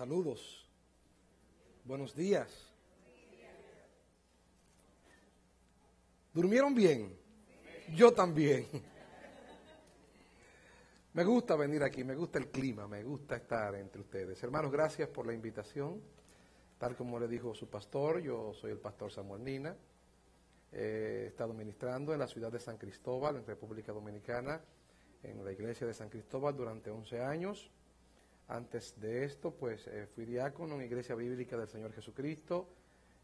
Saludos. Buenos días. ¿Durmieron bien? Yo también. Me gusta venir aquí, me gusta el clima, me gusta estar entre ustedes. Hermanos, gracias por la invitación. Tal como le dijo su pastor, yo soy el pastor Samuel Nina. he estado ministrando en la ciudad de San Cristóbal, en República Dominicana, en la iglesia de San Cristóbal durante 11 años. Antes de esto, pues eh, fui diácono en la Iglesia Bíblica del Señor Jesucristo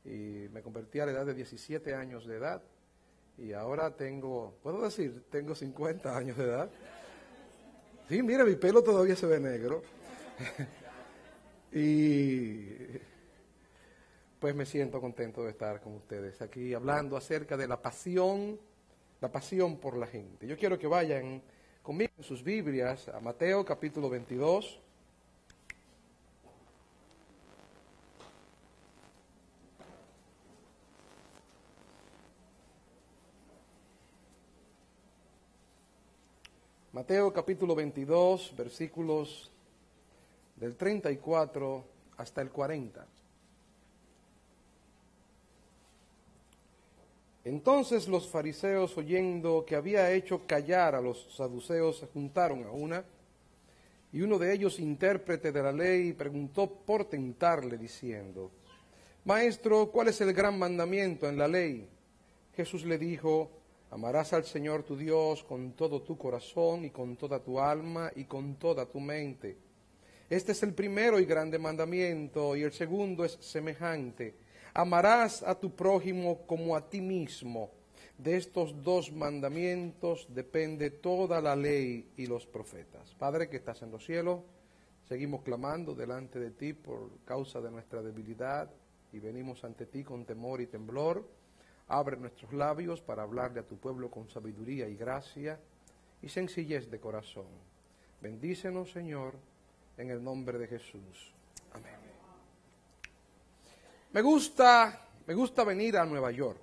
y me convertí a la edad de 17 años de edad y ahora tengo, puedo decir, tengo 50 años de edad. Sí, mira, mi pelo todavía se ve negro. y pues me siento contento de estar con ustedes aquí hablando acerca de la pasión, la pasión por la gente. Yo quiero que vayan conmigo en sus Biblias a Mateo capítulo 22. Mateo capítulo 22, versículos del 34 hasta el 40. Entonces los fariseos, oyendo que había hecho callar a los saduceos, se juntaron a una, y uno de ellos, intérprete de la ley, preguntó por tentarle, diciendo, Maestro, ¿cuál es el gran mandamiento en la ley? Jesús le dijo, Amarás al Señor tu Dios con todo tu corazón y con toda tu alma y con toda tu mente. Este es el primero y grande mandamiento y el segundo es semejante. Amarás a tu prójimo como a ti mismo. De estos dos mandamientos depende toda la ley y los profetas. Padre que estás en los cielos, seguimos clamando delante de ti por causa de nuestra debilidad y venimos ante ti con temor y temblor Abre nuestros labios para hablarle a tu pueblo con sabiduría y gracia y sencillez de corazón. Bendícenos, Señor, en el nombre de Jesús. Amén. Me gusta, me gusta venir a Nueva York.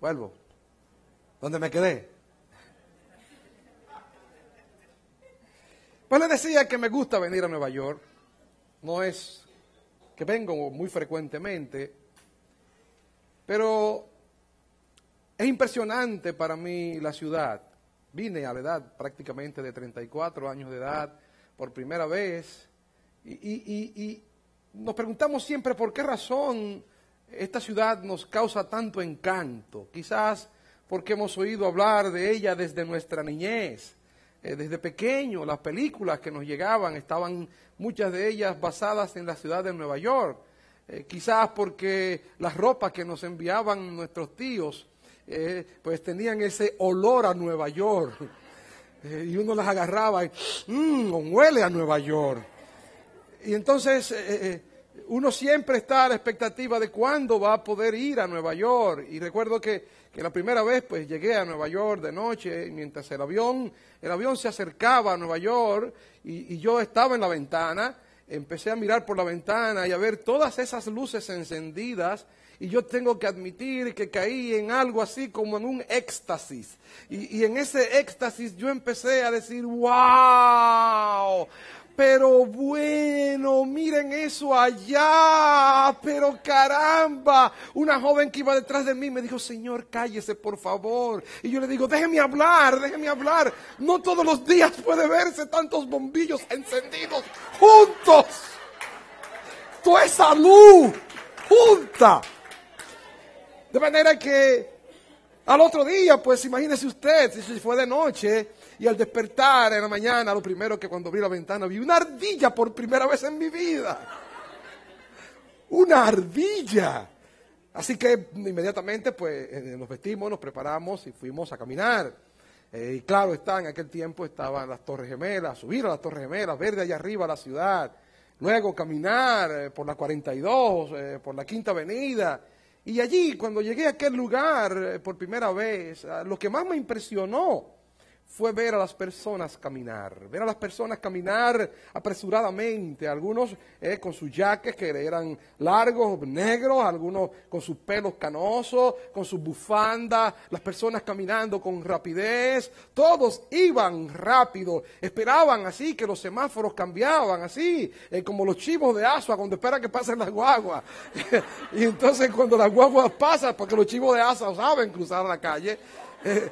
Vuelvo. ¿Dónde me quedé? Yo pues le decía que me gusta venir a Nueva York. No es que vengo muy frecuentemente, pero es impresionante para mí la ciudad. Vine a la edad prácticamente de 34 años de edad por primera vez y nos preguntamos siempre por qué razón esta ciudad nos causa tanto encanto. Quizás porque hemos oído hablar de ella desde nuestra niñez eh, desde pequeño, las películas que nos llegaban estaban muchas de ellas basadas en la ciudad de Nueva York. Eh, quizás porque las ropas que nos enviaban nuestros tíos, eh, pues tenían ese olor a Nueva York. y uno las agarraba y, mmm, huele a Nueva York. Y entonces uno siempre está a la expectativa de cuándo va a poder ir a Nueva York. Y recuerdo que que la primera vez pues llegué a Nueva York de noche, mientras el avión, el avión se acercaba a Nueva York y, yo estaba en la ventana, empecé a mirar por la ventana y a ver todas esas luces encendidas y yo tengo que admitir que caí en algo así como en un éxtasis. Y, y, en ese éxtasis yo empecé a decir, wow, pero bueno, miren eso allá. Pero caramba, una joven que iba detrás de mí me dijo, Señor, cállese, por favor. Y yo le digo, déjeme hablar, déjeme hablar. No todos los días puede verse tantos bombillos encendidos juntos. Toda esa luz junta. De manera que al otro día, pues imagínese usted, si fue de noche, y al despertar en la mañana, lo primero que cuando abrí la ventana, vi una ardilla por primera vez en mi vida. Una ardilla. Así que inmediatamente pues eh, nos vestimos, nos preparamos y fuimos a caminar. Eh, y claro está, en aquel tiempo estaban las Torres Gemelas, subir a las Torres Gemelas, ver de allá arriba la ciudad, luego caminar eh, por la 42, por la Quinta Avenida. Y allí, cuando llegué a aquel lugar por primera vez, ah, lo que más me impresionó fue ver a las personas caminar, ver a las personas caminar apresuradamente, algunos eh, con sus jaques que eran largos, negros, algunos con sus pelos canosos, con sus bufandas, las personas caminando con rapidez, todos iban rápido, esperaban así que los semáforos cambiaban, así eh, como los chivos de asua cuando esperan que pasen las guaguas. y entonces cuando las guaguas pasan, porque los chivos de asa saben cruzar la calle, eh,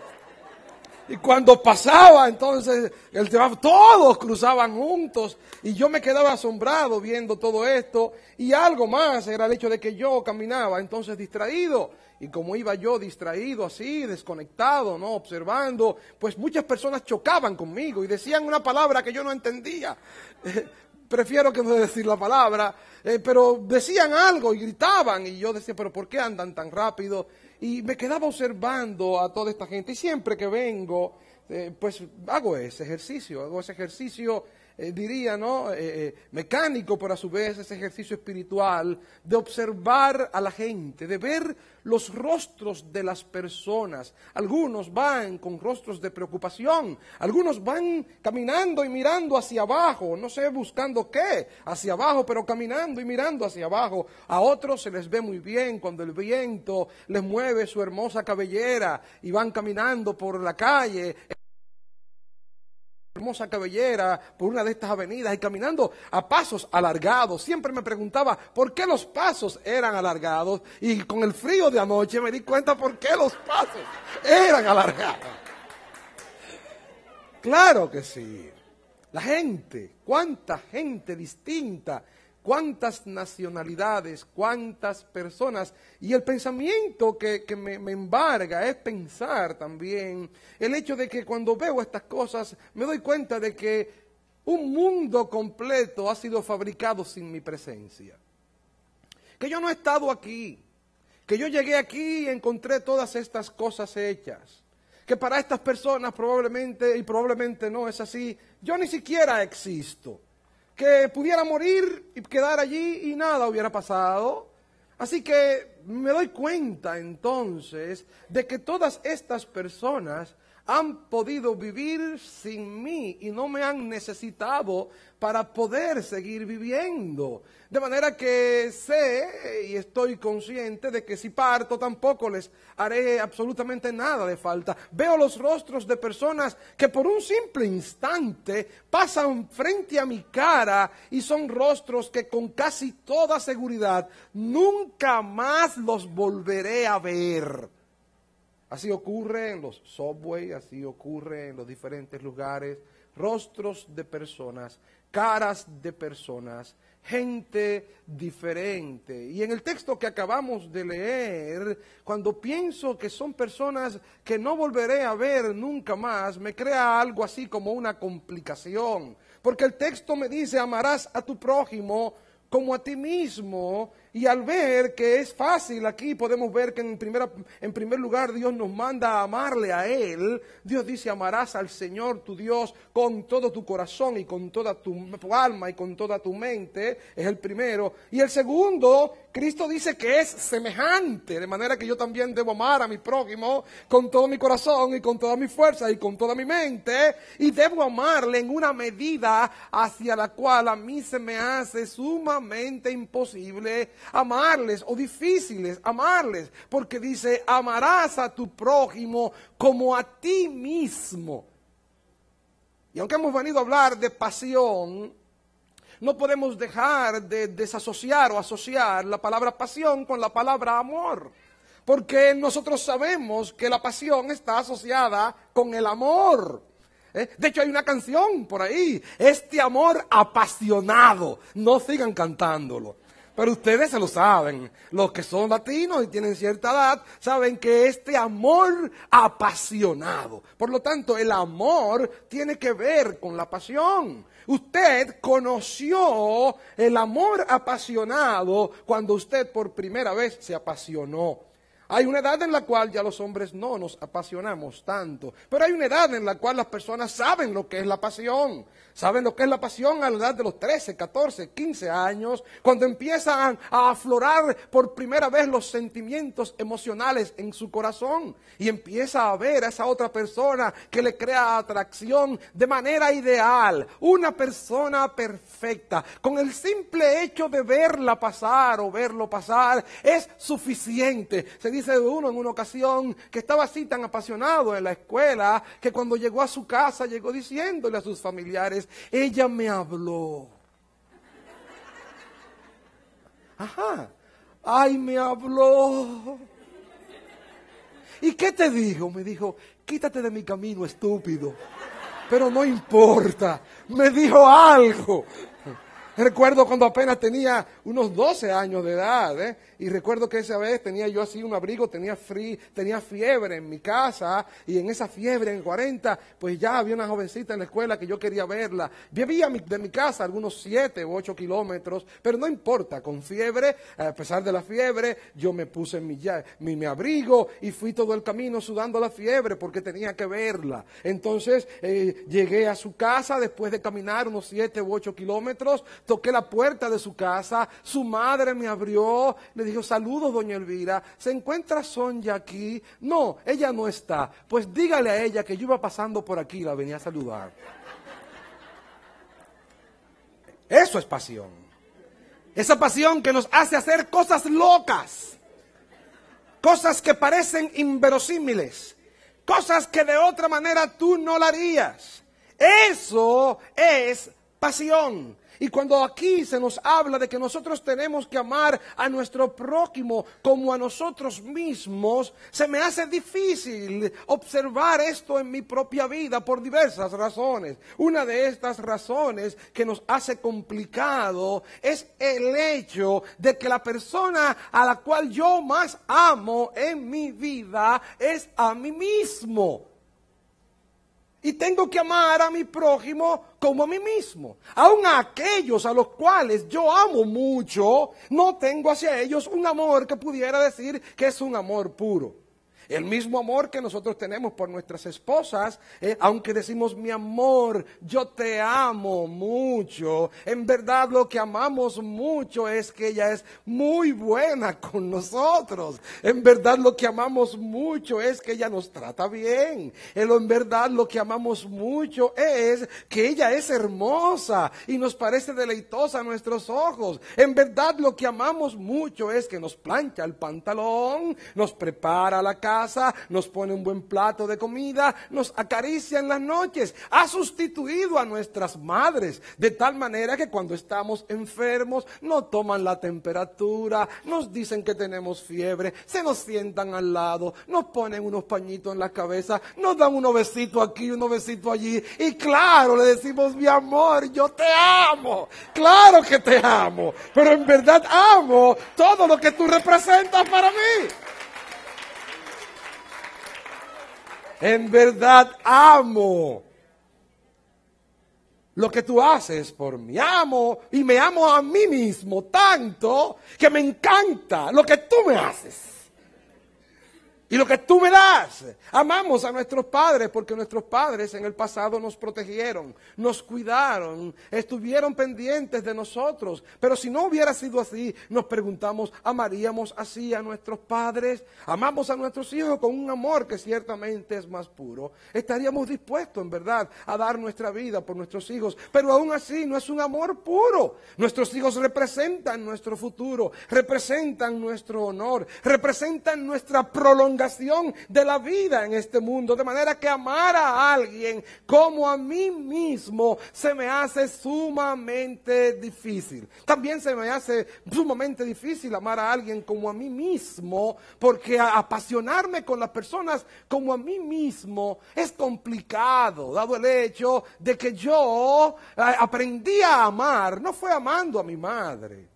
y cuando pasaba entonces el tema todos cruzaban juntos y yo me quedaba asombrado viendo todo esto. Y algo más era el hecho de que yo caminaba entonces distraído. Y como iba yo distraído así, desconectado, ¿no? Observando, pues muchas personas chocaban conmigo y decían una palabra que yo no entendía. prefiero que no decir la palabra, eh, pero decían algo y gritaban y yo decía, pero ¿por qué andan tan rápido? Y me quedaba observando a toda esta gente. Y siempre que vengo, eh, pues hago ese ejercicio, hago ese ejercicio eh, diría, ¿no? Eh, eh, mecánico, pero a su vez ese ejercicio espiritual de observar a la gente, de ver los rostros de las personas. Algunos van con rostros de preocupación, algunos van caminando y mirando hacia abajo, no sé buscando qué, hacia abajo, pero caminando y mirando hacia abajo. A otros se les ve muy bien cuando el viento les mueve su hermosa cabellera y van caminando por la calle hermosa cabellera por una de estas avenidas y caminando a pasos alargados. Siempre me preguntaba por qué los pasos eran alargados y con el frío de anoche me di cuenta por qué los pasos eran alargados. Claro que sí. La gente, cuánta gente distinta cuántas nacionalidades, cuántas personas. Y el pensamiento que, me, embarga es pensar también el hecho de que cuando veo estas cosas me doy cuenta de que un mundo completo ha sido fabricado sin mi presencia. Que yo no he estado aquí, que yo llegué aquí y encontré todas estas cosas hechas. Que para estas personas probablemente y probablemente no es así, yo ni siquiera existo que pudiera morir y quedar allí y nada hubiera pasado. Así que me doy cuenta entonces de que todas estas personas han podido vivir sin mí y no me han necesitado para poder seguir viviendo. De manera que sé y estoy consciente de que si parto tampoco les haré absolutamente nada de falta. Veo los rostros de personas que por un simple instante pasan frente a mi cara y son rostros que con casi toda seguridad nunca más los volveré a ver. Así ocurre en los subway, así ocurre en los diferentes lugares. Rostros de personas, caras de personas, gente diferente. Y en el texto que acabamos de leer, cuando pienso que son personas que no volveré a ver nunca más, me crea algo así como una complicación. Porque el texto me dice, amarás a tu prójimo como a ti mismo. Y al ver que es fácil, aquí podemos ver que en, primera, en primer lugar Dios nos manda a amarle a Él. Dios dice, amarás al Señor tu Dios con todo tu corazón y con toda tu, tu alma y con toda tu mente. Es el primero. Y el segundo, Cristo dice que es semejante, de manera que yo también debo amar a mi prójimo con todo mi corazón y con toda mi fuerza y con toda mi mente, y debo amarle en una medida hacia la cual a mí se me hace sumamente imposible amarles o difíciles amarles, porque dice, amarás a tu prójimo como a ti mismo. Y aunque hemos venido a hablar de pasión, no podemos dejar de desasociar o asociar la palabra pasión con la palabra amor. Porque nosotros sabemos que la pasión está asociada con el amor. ¿eh? De hecho, hay una canción por ahí, este amor apasionado. No sigan cantándolo. Pero ustedes se lo saben. Los que son latinos y tienen cierta edad saben que este amor apasionado. Por lo tanto, el amor tiene que ver con la pasión. Usted conoció el amor apasionado cuando usted por primera vez se apasionó. Hay una edad en la cual ya los hombres no nos apasionamos tanto, pero hay una edad en la cual las personas saben lo que es la pasión. ¿Saben lo que es la pasión a la edad de los 13, 14, 15 años? Cuando empiezan a aflorar por primera vez los sentimientos emocionales en su corazón y empieza a ver a esa otra persona que le crea atracción de manera ideal, una persona perfecta. Con el simple hecho de verla pasar o verlo pasar es suficiente. Se dice de uno en una ocasión que estaba así tan apasionado en la escuela que cuando llegó a su casa llegó diciéndole a sus familiares, ella me habló. Ajá. Ay, me habló. ¿Y qué te dijo? Me dijo, quítate de mi camino, estúpido. Pero no importa, me dijo algo. Recuerdo cuando apenas tenía unos 12 años de edad, ¿eh? Y recuerdo que esa vez tenía yo así un abrigo, tenía, frío, tenía fiebre en mi casa y en esa fiebre en 40, pues ya había una jovencita en la escuela que yo quería verla. Vivía de mi casa algunos 7 u 8 kilómetros, pero no importa, con fiebre, a pesar de la fiebre, yo me puse mi, mi, abrigo y fui todo el camino sudando la fiebre porque tenía que verla. Entonces eh, llegué a su casa después de caminar unos 7 u 8 kilómetros, toqué la puerta de su casa, su madre me abrió, le dije, dijo, saludos, doña Elvira, ¿se encuentra Sonia aquí? No, ella no está. Pues dígale a ella que yo iba pasando por aquí y la venía a saludar. Eso es pasión. Esa pasión que nos hace hacer cosas locas, cosas que parecen inverosímiles, cosas que de otra manera tú no la harías. Eso es pasión. Y cuando aquí se nos habla de que nosotros tenemos que amar a nuestro prójimo como a nosotros mismos, se me hace difícil observar esto en mi propia vida por diversas razones. Una de estas razones que nos hace complicado es el hecho de que la persona a la cual yo más amo en mi vida es a mí mismo. Y tengo que amar a mi prójimo como a mí mismo. Aun a aquellos a los cuales yo amo mucho, no tengo hacia ellos un amor que pudiera decir que es un amor puro. El mismo amor que nosotros tenemos por nuestras esposas, eh, aunque decimos mi amor, yo te amo mucho, en verdad lo que amamos mucho es que ella es muy buena con nosotros. En verdad lo que amamos mucho es que ella nos trata bien. Eh, en verdad lo que amamos mucho es que ella es hermosa y nos parece deleitosa a nuestros ojos. En verdad lo que amamos mucho es que nos plancha el pantalón, nos prepara la casa nos pone un buen plato de comida, nos acaricia en las noches. Ha sustituido a nuestras madres de tal manera que cuando estamos enfermos no toman la temperatura, nos dicen que tenemos fiebre, se nos sientan al lado, nos ponen unos pañitos en la cabeza, nos dan un besito aquí, un besito allí. Y claro, le decimos, mi amor, yo te amo. Claro que te amo, pero en verdad amo todo lo que tú representas para mí. en verdad amo lo que tú haces por mí. Amo y me amo a mí mismo tanto que me encanta lo que tú me haces. Y lo que tú me das, amamos a nuestros padres porque nuestros padres en el pasado nos protegieron, nos cuidaron, estuvieron pendientes de nosotros. Pero si no hubiera sido así, nos preguntamos, ¿amaríamos así a nuestros padres? ¿Amamos a nuestros hijos con un amor que ciertamente es más puro? ¿Estaríamos dispuestos en verdad a dar nuestra vida por nuestros hijos? Pero aún así no es un amor puro. Nuestros hijos representan nuestro futuro, representan nuestro honor, representan nuestra prolongación de la vida en este mundo, de manera que amar a alguien como a mí mismo se me hace sumamente difícil. También se me hace sumamente difícil amar a alguien como a mí mismo, porque apasionarme con las personas como a mí mismo es complicado, dado el hecho de que yo eh, aprendí a amar, no fue amando a mi madre.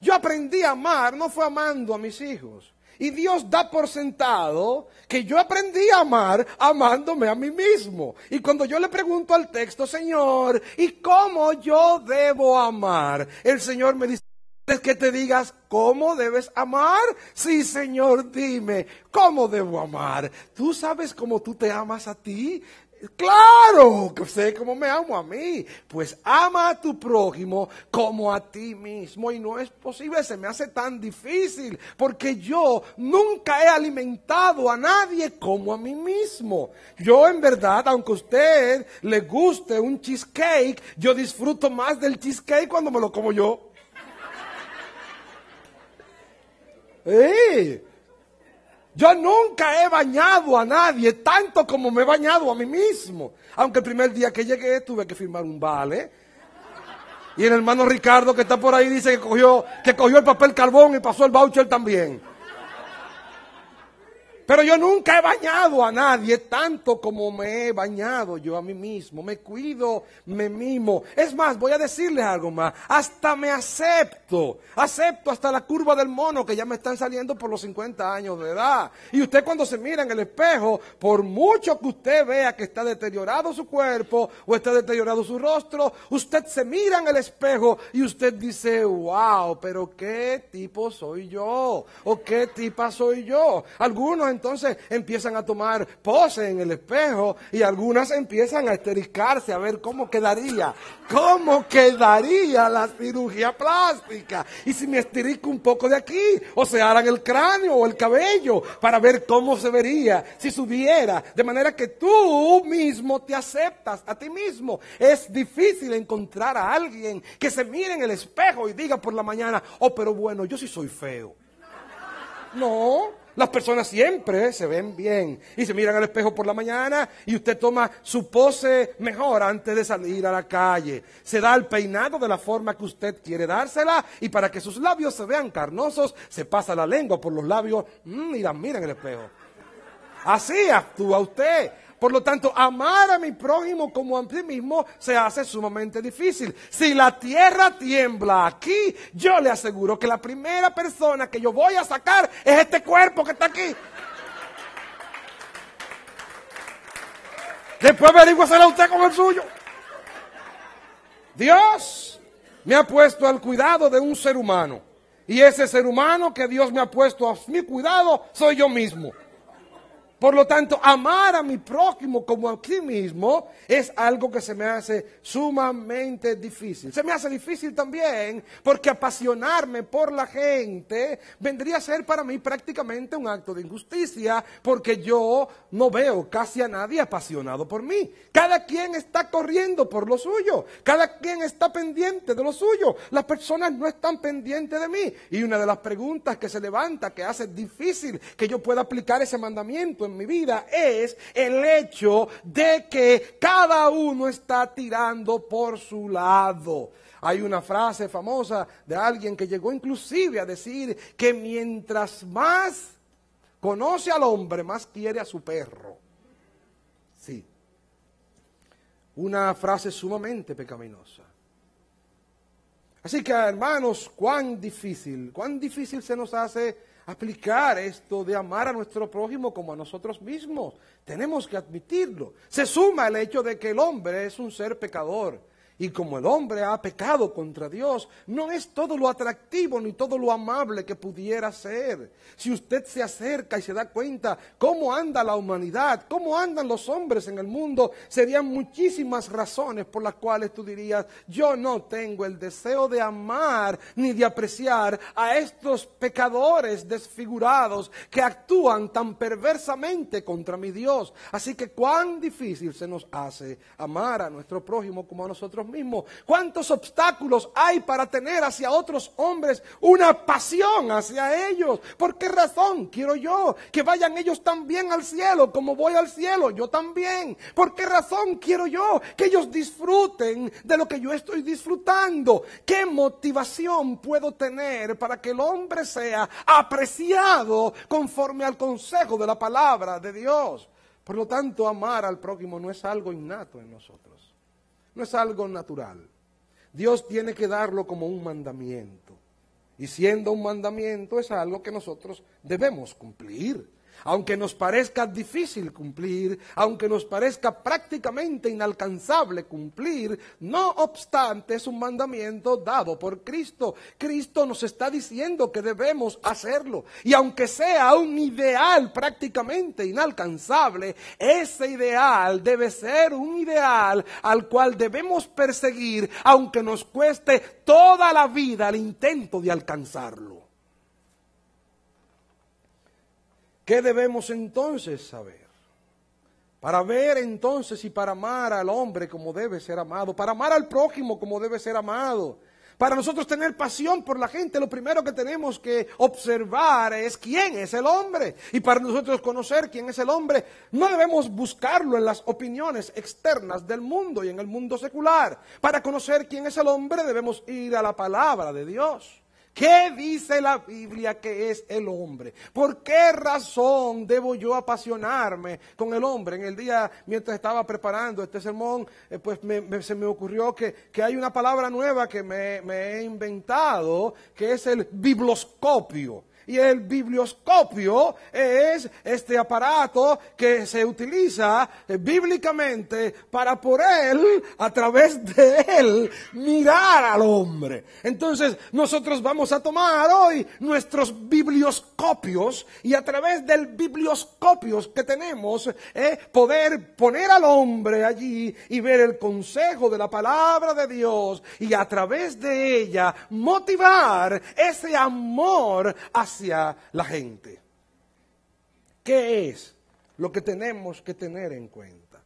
Yo aprendí a amar, no fue amando a mis hijos. Y Dios da por sentado que yo aprendí a amar amándome a mí mismo. Y cuando yo le pregunto al texto, Señor, ¿y cómo yo debo amar? El Señor me dice, ¿quieres que te digas cómo debes amar? Sí, Señor, dime, ¿cómo debo amar? ¿Tú sabes cómo tú te amas a ti? Claro, que sé cómo me amo a mí. Pues ama a tu prójimo como a ti mismo. Y no es posible, se me hace tan difícil, porque yo nunca he alimentado a nadie como a mí mismo. Yo en verdad, aunque a usted le guste un cheesecake, yo disfruto más del cheesecake cuando me lo como yo. ¡Eh! Yo nunca he bañado a nadie tanto como me he bañado a mí mismo. Aunque el primer día que llegué tuve que firmar un vale. Y el hermano Ricardo que está por ahí dice que cogió, que cogió el papel carbón y pasó el voucher también pero yo nunca he bañado a nadie tanto como me he bañado yo a mí mismo. Me cuido, me mimo. Es más, voy a decirles algo más. Hasta me acepto. Acepto hasta la curva del mono que ya me están saliendo por los 50 años de edad. Y usted cuando se mira en el espejo, por mucho que usted vea que está deteriorado su cuerpo o está deteriorado su rostro, usted se mira en el espejo y usted dice, wow, pero qué tipo soy yo o qué tipa soy yo. Algunos entonces empiezan a tomar pose en el espejo y algunas empiezan a estericarse a ver cómo quedaría, cómo quedaría la cirugía plástica. Y si me estirico un poco de aquí, o se harán el cráneo o el cabello para ver cómo se vería si subiera. De manera que tú mismo te aceptas a ti mismo. Es difícil encontrar a alguien que se mire en el espejo y diga por la mañana, oh, pero bueno, yo sí soy feo. No, las personas siempre se ven bien y se miran al espejo por la mañana y usted toma su pose mejor antes de salir a la calle. Se da el peinado de la forma que usted quiere dársela y para que sus labios se vean carnosos, se pasa la lengua por los labios mm, y las mira en el espejo. Así actúa usted. Por lo tanto, amar a mi prójimo como a mí mismo se hace sumamente difícil. Si la tierra tiembla aquí, yo le aseguro que la primera persona que yo voy a sacar es este cuerpo que está aquí. Después me digo será usted con el suyo. Dios me ha puesto al cuidado de un ser humano. Y ese ser humano que Dios me ha puesto a mi cuidado soy yo mismo. Por lo tanto, amar a mi prójimo como a sí mismo es algo que se me hace sumamente difícil. Se me hace difícil también porque apasionarme por la gente vendría a ser para mí prácticamente un acto de injusticia porque yo no veo casi a nadie apasionado por mí. Cada quien está corriendo por lo suyo, cada quien está pendiente de lo suyo. Las personas no están pendientes de mí. Y una de las preguntas que se levanta que hace difícil que yo pueda aplicar ese mandamiento en mi vida es el hecho de que cada uno está tirando por su lado. Hay una frase famosa de alguien que llegó inclusive a decir que mientras más conoce al hombre, más quiere a su perro. Sí. Una frase sumamente pecaminosa. Así que hermanos, cuán difícil, cuán difícil se nos hace aplicar esto de amar a nuestro prójimo como a nosotros mismos. Tenemos que admitirlo. Se suma el hecho de que el hombre es un ser pecador y como el hombre ha pecado contra Dios, no es todo lo atractivo ni todo lo amable que pudiera ser. Si usted se acerca y se da cuenta cómo anda la humanidad, cómo andan los hombres en el mundo, serían muchísimas razones por las cuales tú dirías, yo no tengo el deseo de amar ni de apreciar a estos pecadores desfigurados que actúan tan perversamente contra mi Dios. Así que cuán difícil se nos hace amar a nuestro prójimo como a nosotros mismo ¿Cuántos obstáculos hay para tener hacia otros hombres una pasión hacia ellos? ¿Por qué razón quiero yo que vayan ellos también al cielo como voy al cielo? Yo también. ¿Por qué razón quiero yo que ellos disfruten de lo que yo estoy disfrutando? ¿Qué motivación puedo tener para que el hombre sea apreciado conforme al consejo de la palabra de Dios? Por lo tanto, amar al prójimo no es algo innato en nosotros. No es algo natural. Dios tiene que darlo como un mandamiento. Y siendo un mandamiento es algo que nosotros debemos cumplir. Aunque nos parezca difícil cumplir, aunque nos parezca prácticamente inalcanzable cumplir, no obstante es un mandamiento dado por Cristo. Cristo nos está diciendo que debemos hacerlo. Y aunque sea un ideal prácticamente inalcanzable, ese ideal debe ser un ideal al cual debemos perseguir, aunque nos cueste toda la vida el intento de alcanzarlo. ¿Qué debemos entonces saber? Para ver entonces y para amar al hombre como debe ser amado, para amar al prójimo como debe ser amado, para nosotros tener pasión por la gente, lo primero que tenemos que observar es quién es el hombre. Y para nosotros conocer quién es el hombre, no debemos buscarlo en las opiniones externas del mundo y en el mundo secular. Para conocer quién es el hombre debemos ir a la palabra de Dios. ¿Qué dice la Biblia que es el hombre? ¿Por qué razón debo yo apasionarme con el hombre? En el día, mientras estaba preparando este sermón, eh, pues se me ocurrió que, hay una palabra nueva que me, me he inventado, que es el bibloscopio. Y el biblioscopio es este aparato que se utiliza eh, bíblicamente para por él, a través de él, mirar al hombre. Entonces nosotros vamos a tomar hoy nuestros biblioscopios y a través del biblioscopio que tenemos, eh, poder poner al hombre allí y ver el consejo de la palabra de Dios y a través de ella motivar ese amor a la gente. ¿Qué es lo que tenemos que tener en cuenta?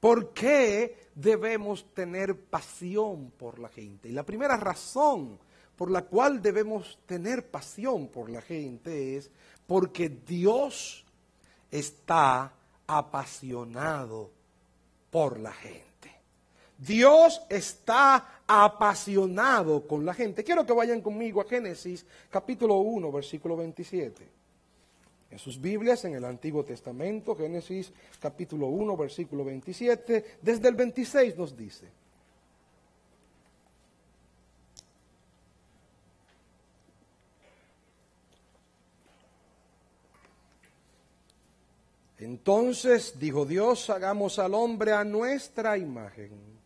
¿Por qué debemos tener pasión por la gente? Y la primera razón por la cual debemos tener pasión por la gente es porque Dios está apasionado por la gente. Dios está apasionado con la gente. Quiero que vayan conmigo a Génesis capítulo 1, versículo 27. En sus Biblias, en el Antiguo Testamento, Génesis capítulo 1, versículo 27, desde el 26 nos dice. Entonces dijo Dios, hagamos al hombre a nuestra imagen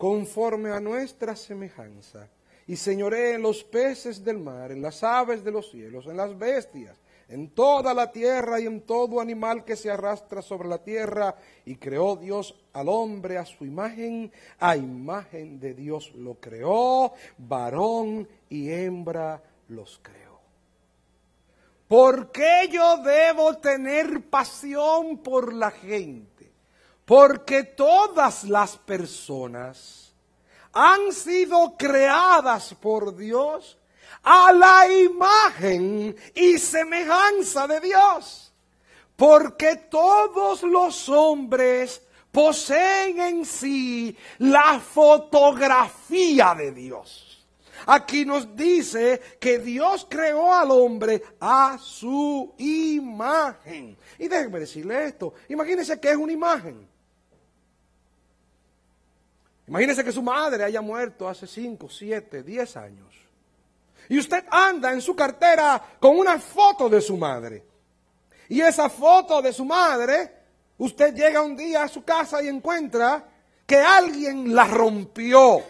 conforme a nuestra semejanza, y señoré en los peces del mar, en las aves de los cielos, en las bestias, en toda la tierra y en todo animal que se arrastra sobre la tierra. Y creó Dios al hombre a su imagen, a imagen de Dios lo creó, varón y hembra los creó. ¿Por qué yo debo tener pasión por la gente? Porque todas las personas han sido creadas por Dios a la imagen y semejanza de Dios. Porque todos los hombres poseen en sí la fotografía de Dios. Aquí nos dice que Dios creó al hombre a su imagen. Y déjenme decirle esto, imagínense que es una imagen. Imagínese que su madre haya muerto hace 5, 7, 10 años. Y usted anda en su cartera con una foto de su madre. Y esa foto de su madre, usted llega un día a su casa y encuentra que alguien la rompió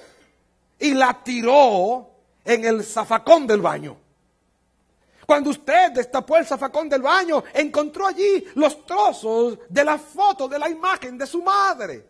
y la tiró en el zafacón del baño. Cuando usted destapó el zafacón del baño, encontró allí los trozos de la foto, de la imagen de su madre.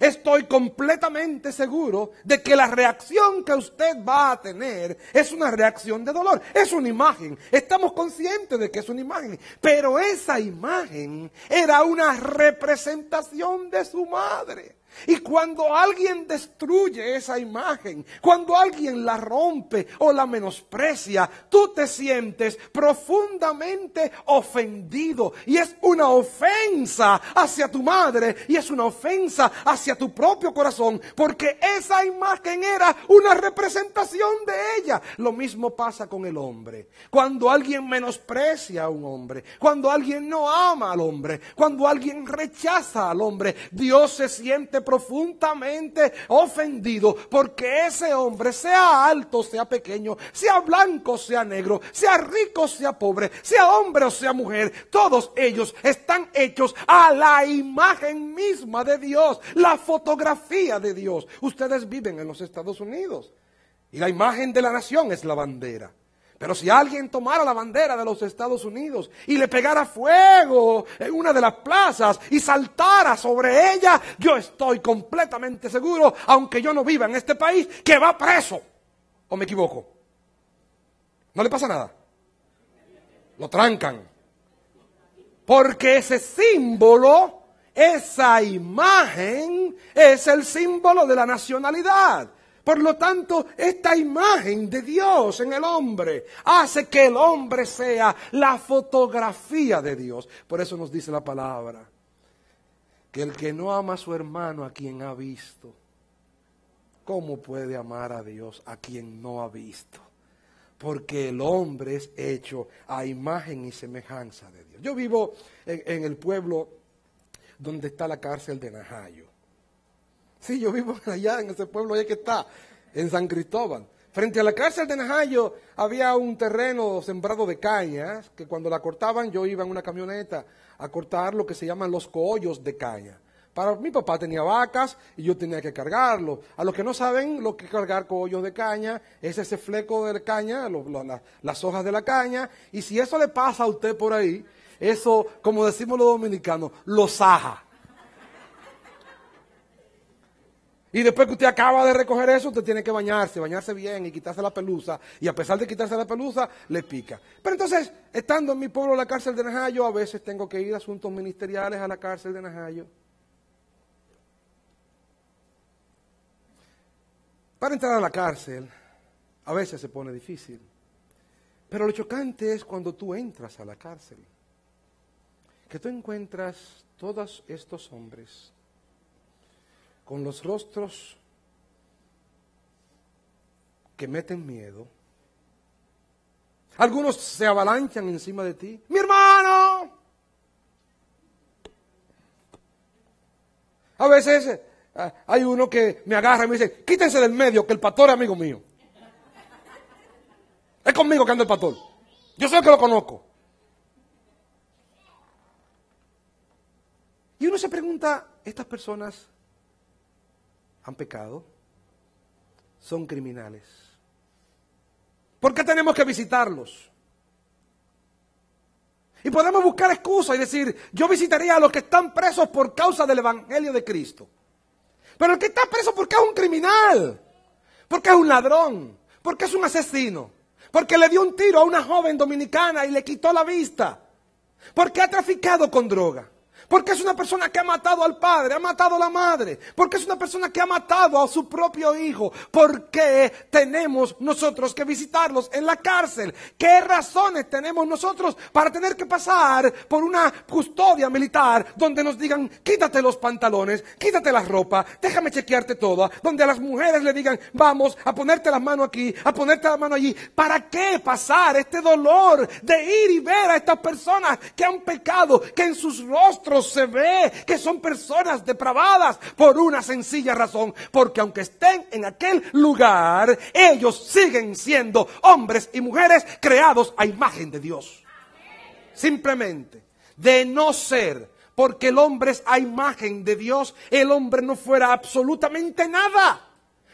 Estoy completamente seguro de que la reacción que usted va a tener es una reacción de dolor. Es una imagen. Estamos conscientes de que es una imagen. Pero esa imagen era una representación de su madre. Y cuando alguien destruye esa imagen, cuando alguien la rompe o la menosprecia, tú te sientes profundamente ofendido. Y es una ofensa hacia tu madre y es una ofensa hacia tu propio corazón, porque esa imagen era una representación de ella. Lo mismo pasa con el hombre. Cuando alguien menosprecia a un hombre, cuando alguien no ama al hombre, cuando alguien rechaza al hombre, Dios se siente profundamente ofendido porque ese hombre, sea alto, sea pequeño, sea blanco, sea negro, sea rico, sea pobre, sea hombre o sea mujer, todos ellos están hechos a la imagen misma de Dios, la fotografía de Dios. Ustedes viven en los Estados Unidos y la imagen de la nación es la bandera. Pero si alguien tomara la bandera de los Estados Unidos y le pegara fuego en una de las plazas y saltara sobre ella, yo estoy completamente seguro, aunque yo no viva en este país, que va preso. ¿O me equivoco? No le pasa nada. Lo trancan. Porque ese símbolo, esa imagen, es el símbolo de la nacionalidad. Por lo tanto, esta imagen de Dios en el hombre hace que el hombre sea la fotografía de Dios. Por eso nos dice la palabra, que el que no ama a su hermano a quien ha visto, ¿cómo puede amar a Dios a quien no ha visto? Porque el hombre es hecho a imagen y semejanza de Dios. Yo vivo en, el pueblo donde está la cárcel de Najayo. Sí, yo vivo allá en ese pueblo allá que está, en San Cristóbal. Frente a la cárcel de Najayo había un terreno sembrado de cañas, que cuando la cortaban yo iba en una camioneta a cortar lo que se llaman los collos de caña. Para mi papá tenía vacas y yo tenía que cargarlo. A los que no saben lo que cargar collos de caña es ese fleco de caña, las hojas de la caña. Y si eso le pasa a usted por ahí, eso, como decimos los dominicanos, lo saja. Y después que usted acaba de recoger eso, usted tiene que bañarse, bañarse bien y quitarse la pelusa. Y a pesar de quitarse la pelusa, le pica. Pero entonces, estando en mi pueblo, la cárcel de Najayo, a veces tengo que ir a asuntos ministeriales a la cárcel de Najayo. Para entrar a la cárcel, a veces se pone difícil. Pero lo chocante es cuando tú entras a la cárcel, que tú encuentras todos estos hombres con los rostros que meten miedo. Algunos se avalanchan encima de ti. Mi hermano. A veces eh, hay uno que me agarra y me dice, quítense del medio, que el pastor es amigo mío. Es conmigo que anda el pastor. Yo soy el que lo conozco. Y uno se pregunta, estas personas pecado, son criminales. ¿Por qué tenemos que visitarlos? Y podemos buscar excusas y decir, yo visitaría a los que están presos por causa del Evangelio de Cristo. Pero el que está preso porque es un criminal, porque es un ladrón, porque es un asesino, porque le dio un tiro a una joven dominicana y le quitó la vista, porque ha traficado con droga. Porque es una persona que ha matado al padre, ha matado a la madre. Porque es una persona que ha matado a su propio hijo. ¿Por qué tenemos nosotros que visitarlos en la cárcel? ¿Qué razones tenemos nosotros para tener que pasar por una custodia militar donde nos digan, quítate los pantalones, quítate la ropa, déjame chequearte toda? Donde a las mujeres le digan, vamos a ponerte la mano aquí, a ponerte la mano allí. ¿Para qué pasar este dolor de ir y ver a estas personas que han pecado, que en sus rostros se ve que son personas depravadas por una sencilla razón, porque aunque estén en aquel lugar, ellos siguen siendo hombres y mujeres creados a imagen de Dios. Simplemente, de no ser porque el hombre es a imagen de Dios, el hombre no fuera absolutamente nada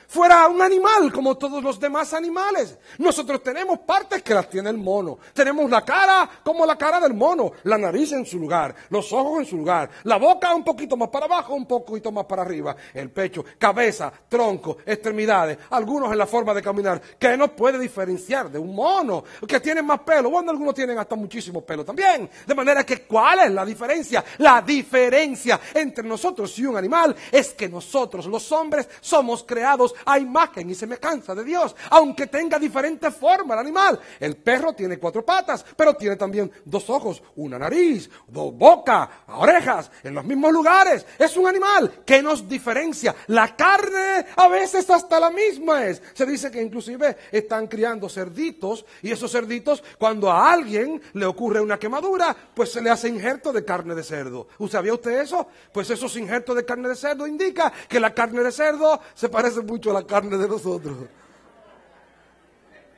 fuera un animal como todos los demás animales. Nosotros tenemos partes que las tiene el mono. Tenemos la cara como la cara del mono, la nariz en su lugar, los ojos en su lugar, la boca un poquito más para abajo, un poquito más para arriba, el pecho, cabeza, tronco, extremidades, algunos en la forma de caminar, que nos puede diferenciar de un mono, que tiene más pelo, bueno, algunos tienen hasta muchísimo pelo también. De manera que, ¿cuál es la diferencia? La diferencia entre nosotros y un animal es que nosotros los hombres somos creados a imagen y se me cansa de Dios, aunque tenga diferente forma el animal. El perro tiene cuatro patas, pero tiene también dos ojos, una nariz, dos bocas, orejas, en los mismos lugares. Es un animal que nos diferencia. La carne a veces hasta la misma es. Se dice que inclusive están criando cerditos y esos cerditos cuando a alguien le ocurre una quemadura, pues se le hace injerto de carne de cerdo. ¿Usted ¿Sabía usted eso? Pues esos injertos de carne de cerdo indica que la carne de cerdo se parece mucho la carne de nosotros.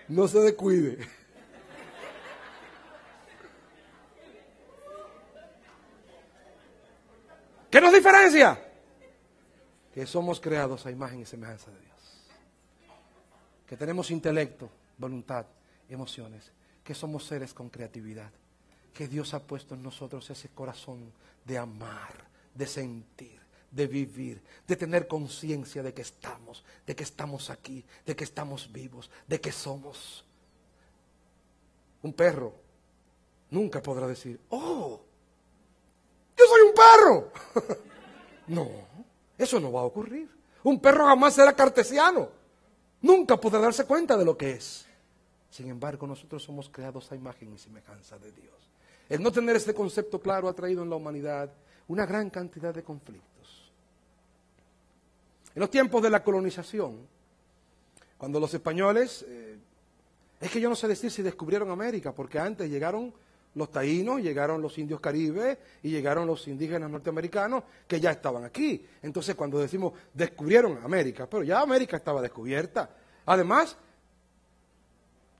No se descuide. ¿Qué nos diferencia? Que somos creados a imagen y semejanza de Dios. Que tenemos intelecto, voluntad, emociones. Que somos seres con creatividad. Que Dios ha puesto en nosotros ese corazón de amar, de sentir de vivir, de tener conciencia de que estamos, de que estamos aquí, de que estamos vivos, de que somos. Un perro nunca podrá decir, oh, yo soy un perro. no, eso no va a ocurrir. Un perro jamás será cartesiano. Nunca podrá darse cuenta de lo que es. Sin embargo, nosotros somos creados a imagen y semejanza de Dios. El no tener este concepto claro ha traído en la humanidad una gran cantidad de conflictos. En los tiempos de la colonización, cuando los españoles, eh, es que yo no sé decir si descubrieron América, porque antes llegaron los taínos, llegaron los indios caribes y llegaron los indígenas norteamericanos que ya estaban aquí. Entonces cuando decimos descubrieron América, pero ya América estaba descubierta. Además,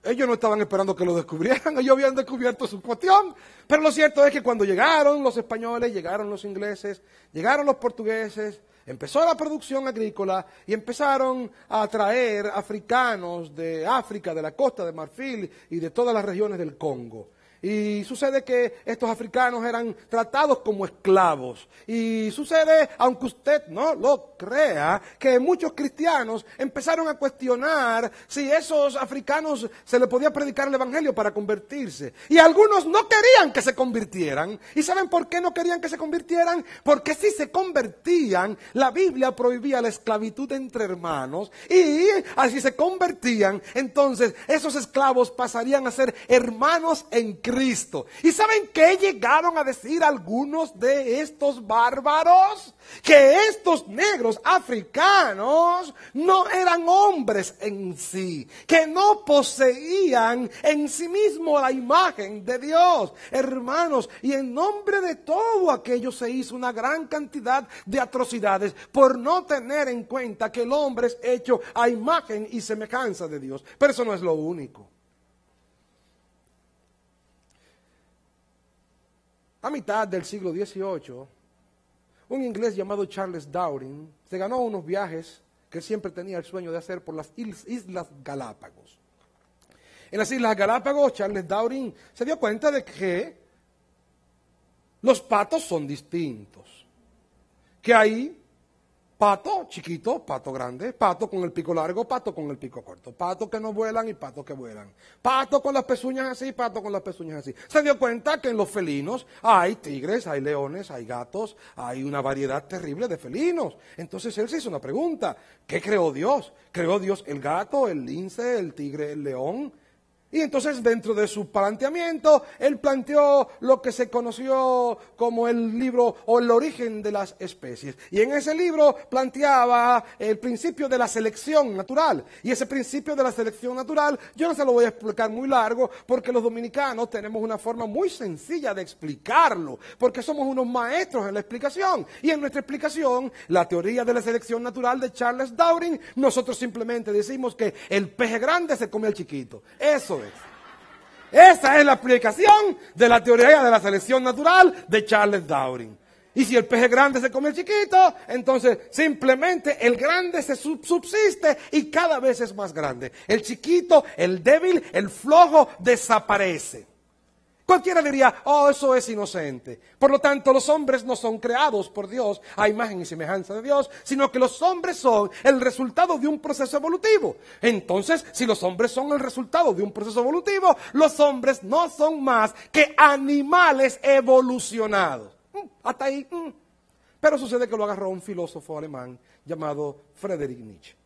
ellos no estaban esperando que lo descubrieran, ellos habían descubierto su cuestión. Pero lo cierto es que cuando llegaron los españoles, llegaron los ingleses, llegaron los portugueses, Empezó la producción agrícola y empezaron a atraer africanos de África, de la costa de Marfil y de todas las regiones del Congo. Y sucede que estos africanos eran tratados como esclavos. Y sucede, aunque usted no lo crea, que muchos cristianos empezaron a cuestionar si esos africanos se les podía predicar el Evangelio para convertirse. Y algunos no querían que se convirtieran. ¿Y saben por qué no querían que se convirtieran? Porque si se convertían, la Biblia prohibía la esclavitud entre hermanos. Y así se convertían, entonces esos esclavos pasarían a ser hermanos en Cristo. ¿Y saben que llegaron a decir algunos de estos bárbaros? Que estos negros africanos no eran hombres en sí, que no poseían en sí mismo la imagen de Dios. Hermanos, y en nombre de todo aquello se hizo una gran cantidad de atrocidades por no tener en cuenta que el hombre es hecho a imagen y semejanza de Dios. Pero eso no es lo único. A mitad del siglo XVIII, un inglés llamado Charles Darwin se ganó unos viajes que siempre tenía el sueño de hacer por las Islas Galápagos. En las Islas Galápagos, Charles Darwin se dio cuenta de que los patos son distintos, que ahí Pato chiquito, pato grande, pato con el pico largo, pato con el pico corto, pato que no vuelan y pato que vuelan, pato con las pezuñas así, pato con las pezuñas así. Se dio cuenta que en los felinos hay tigres, hay leones, hay gatos, hay una variedad terrible de felinos. Entonces él se hizo una pregunta, ¿qué creó Dios? ¿Creó Dios el gato, el lince, el tigre, el león? Y entonces dentro de su planteamiento, él planteó lo que se conoció como el libro o el origen de las especies. Y en ese libro planteaba el principio de la selección natural. Y ese principio de la selección natural yo no se lo voy a explicar muy largo porque los dominicanos tenemos una forma muy sencilla de explicarlo, porque somos unos maestros en la explicación. Y en nuestra explicación, la teoría de la selección natural de Charles Darwin, nosotros simplemente decimos que el peje grande se come al chiquito. Eso esa es la explicación de la teoría de la selección natural de Charles Darwin. Y si el peje grande se come el chiquito, entonces simplemente el grande se subsiste y cada vez es más grande. El chiquito, el débil, el flojo desaparece. Cualquiera diría, oh, eso es inocente. Por lo tanto, los hombres no son creados por Dios a imagen y semejanza de Dios, sino que los hombres son el resultado de un proceso evolutivo. Entonces, si los hombres son el resultado de un proceso evolutivo, los hombres no son más que animales evolucionados. Mm, hasta ahí. Mm. Pero sucede que lo agarró un filósofo alemán llamado Friedrich Nietzsche.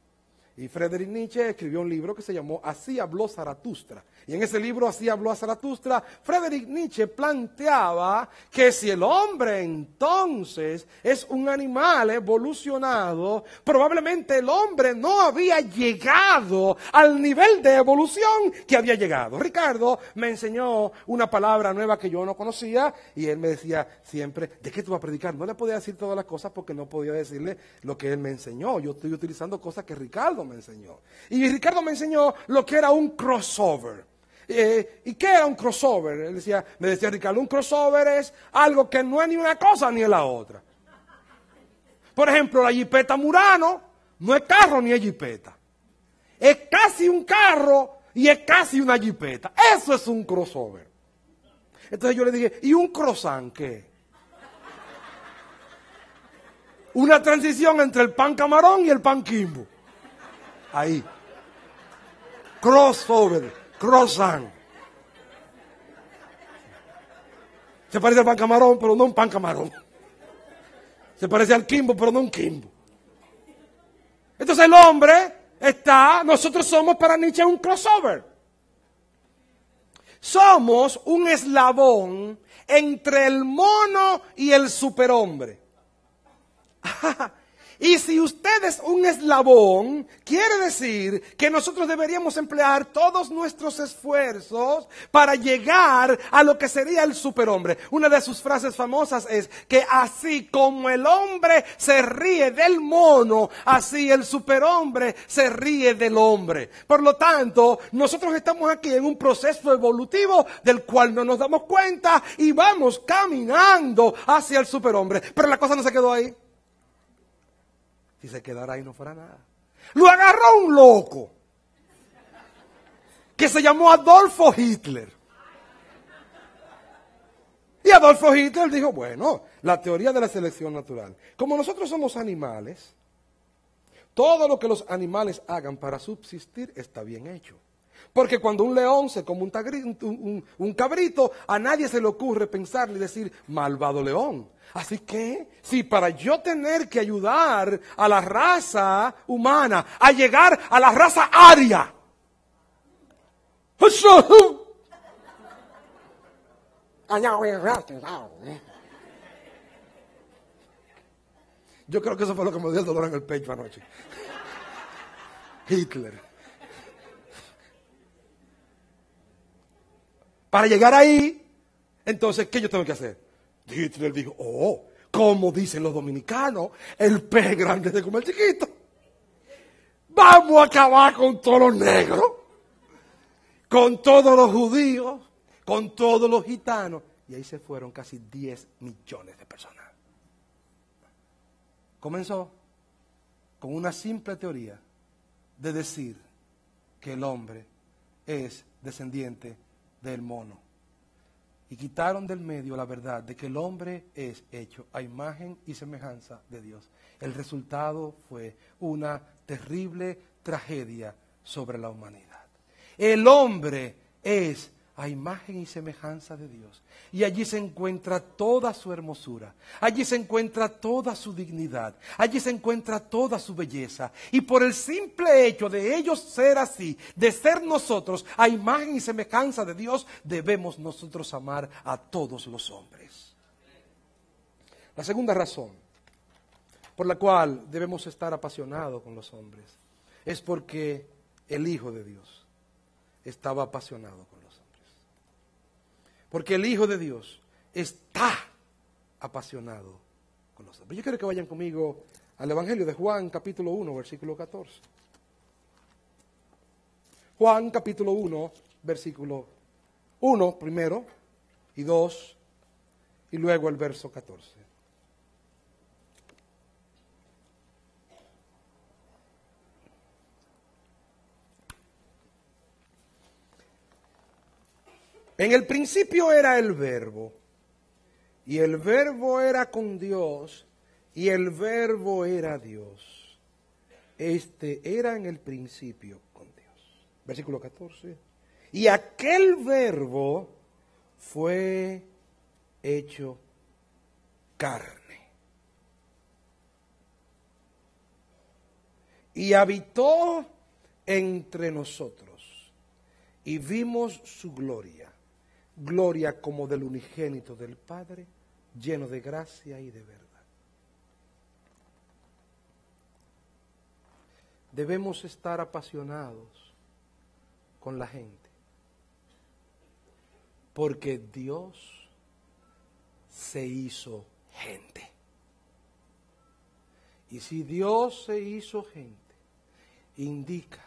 Y Friedrich Nietzsche escribió un libro que se llamó Así habló Zaratustra. Y en ese libro, Así habló Zaratustra, Friedrich Nietzsche planteaba que si el hombre entonces es un animal evolucionado, probablemente el hombre no había llegado al nivel de evolución que había llegado. Ricardo me enseñó una palabra nueva que yo no conocía y él me decía siempre, ¿de qué tú vas a predicar? No le podía decir todas las cosas porque no podía decirle lo que él me enseñó. Yo estoy utilizando cosas que Ricardo me enseñó. Y Ricardo me enseñó lo que era un crossover. Eh, ¿Y qué era un crossover? decía, me decía Ricardo, un crossover es algo que no es ni una cosa ni la otra. Por ejemplo, la jipeta Murano no es carro ni es jipeta. Es casi un carro y es casi una jipeta. Eso es un crossover. Entonces yo le dije, ¿y un croissant qué? Una transición entre el pan camarón y el pan quimbo ahí. Crossover, crossan. Se parece al pan camarón, pero no un pan camarón. Se parece al quimbo, pero no un quimbo. Entonces el hombre está, nosotros somos para Nietzsche un crossover. Somos un eslabón entre el mono y el superhombre. Ah, y si usted es un eslabón, quiere decir que nosotros deberíamos emplear todos nuestros esfuerzos para llegar a lo que sería el superhombre. Una de sus frases famosas es que así como el hombre se ríe del mono, así el superhombre se ríe del hombre. Por lo tanto, nosotros estamos aquí en un proceso evolutivo del cual no nos damos cuenta y vamos caminando hacia el superhombre. Pero la cosa no se quedó ahí. Si se quedara ahí no fuera nada. Lo agarró un loco que se llamó Adolfo Hitler. Y Adolfo Hitler dijo, bueno, la teoría de la selección natural. Como nosotros somos animales, todo lo que los animales hagan para subsistir está bien hecho. Porque cuando un león se come un, cabrito, a nadie se le ocurre pensarle y decir, malvado león. Así que, si para yo tener que ayudar a la raza humana a llegar a la raza aria, eh. yo creo que eso fue lo que me dio el dolor en el pecho anoche. Hitler. Para llegar ahí, entonces, ¿qué yo tengo que hacer? Hitler dijo, oh, como dicen los dominicanos, el pez grande se come el chiquito. Vamos a acabar con todos los negros, con todos los judíos, con todos los gitanos. Y ahí se fueron casi 10 millones de personas. Comenzó con una simple teoría de decir que el hombre es descendiente del mono. Y quitaron del medio la verdad de que el hombre es hecho a imagen y semejanza de Dios. El resultado fue una terrible tragedia sobre la humanidad. El hombre es a imagen y semejanza de Dios. Y allí se encuentra toda su hermosura, allí se encuentra toda su dignidad, allí se encuentra toda su belleza. Y por el simple hecho de ellos ser así, de ser nosotros a imagen y semejanza de Dios, debemos nosotros amar a todos los hombres. La segunda razón por la cual debemos estar apasionados con los hombres es porque el Hijo de Dios estaba apasionado porque el Hijo de Dios está apasionado con los Yo quiero que vayan conmigo al Evangelio de Juan, capítulo 1, versículo 14. Juan, capítulo 1, versículo 1 primero y 2 y luego el verso 14. En el principio era el verbo, y el verbo era con Dios, y el verbo era Dios. Este era en el principio con Dios. Versículo 14. Y aquel verbo fue hecho carne. Y habitó entre nosotros. Y vimos su gloria gloria como del unigénito del Padre, lleno de gracia y de verdad. Debemos estar apasionados con la gente, porque Dios se hizo gente. Y si Dios se hizo gente, indica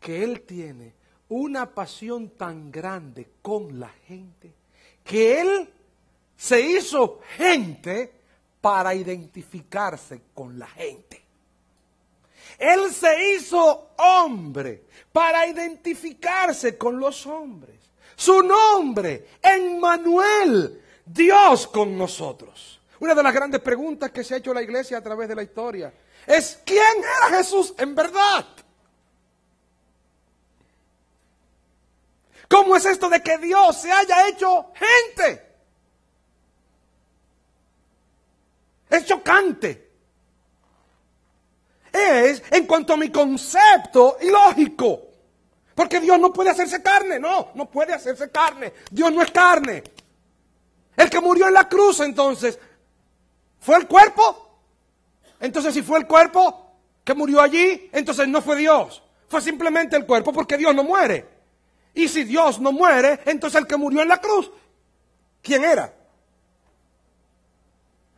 que Él tiene una pasión tan grande con la gente que él se hizo gente para identificarse con la gente. Él se hizo hombre para identificarse con los hombres. Su nombre, Emmanuel, Dios con nosotros. Una de las grandes preguntas que se ha hecho la iglesia a través de la historia es, ¿quién era Jesús en verdad? ¿Cómo es esto de que Dios se haya hecho gente? Es chocante. Es, en cuanto a mi concepto, ilógico. Porque Dios no puede hacerse carne. No, no puede hacerse carne. Dios no es carne. El que murió en la cruz entonces, ¿fue el cuerpo? Entonces si fue el cuerpo que murió allí, entonces no fue Dios. Fue simplemente el cuerpo porque Dios no muere. Y si Dios no muere, entonces el que murió en la cruz, ¿quién era?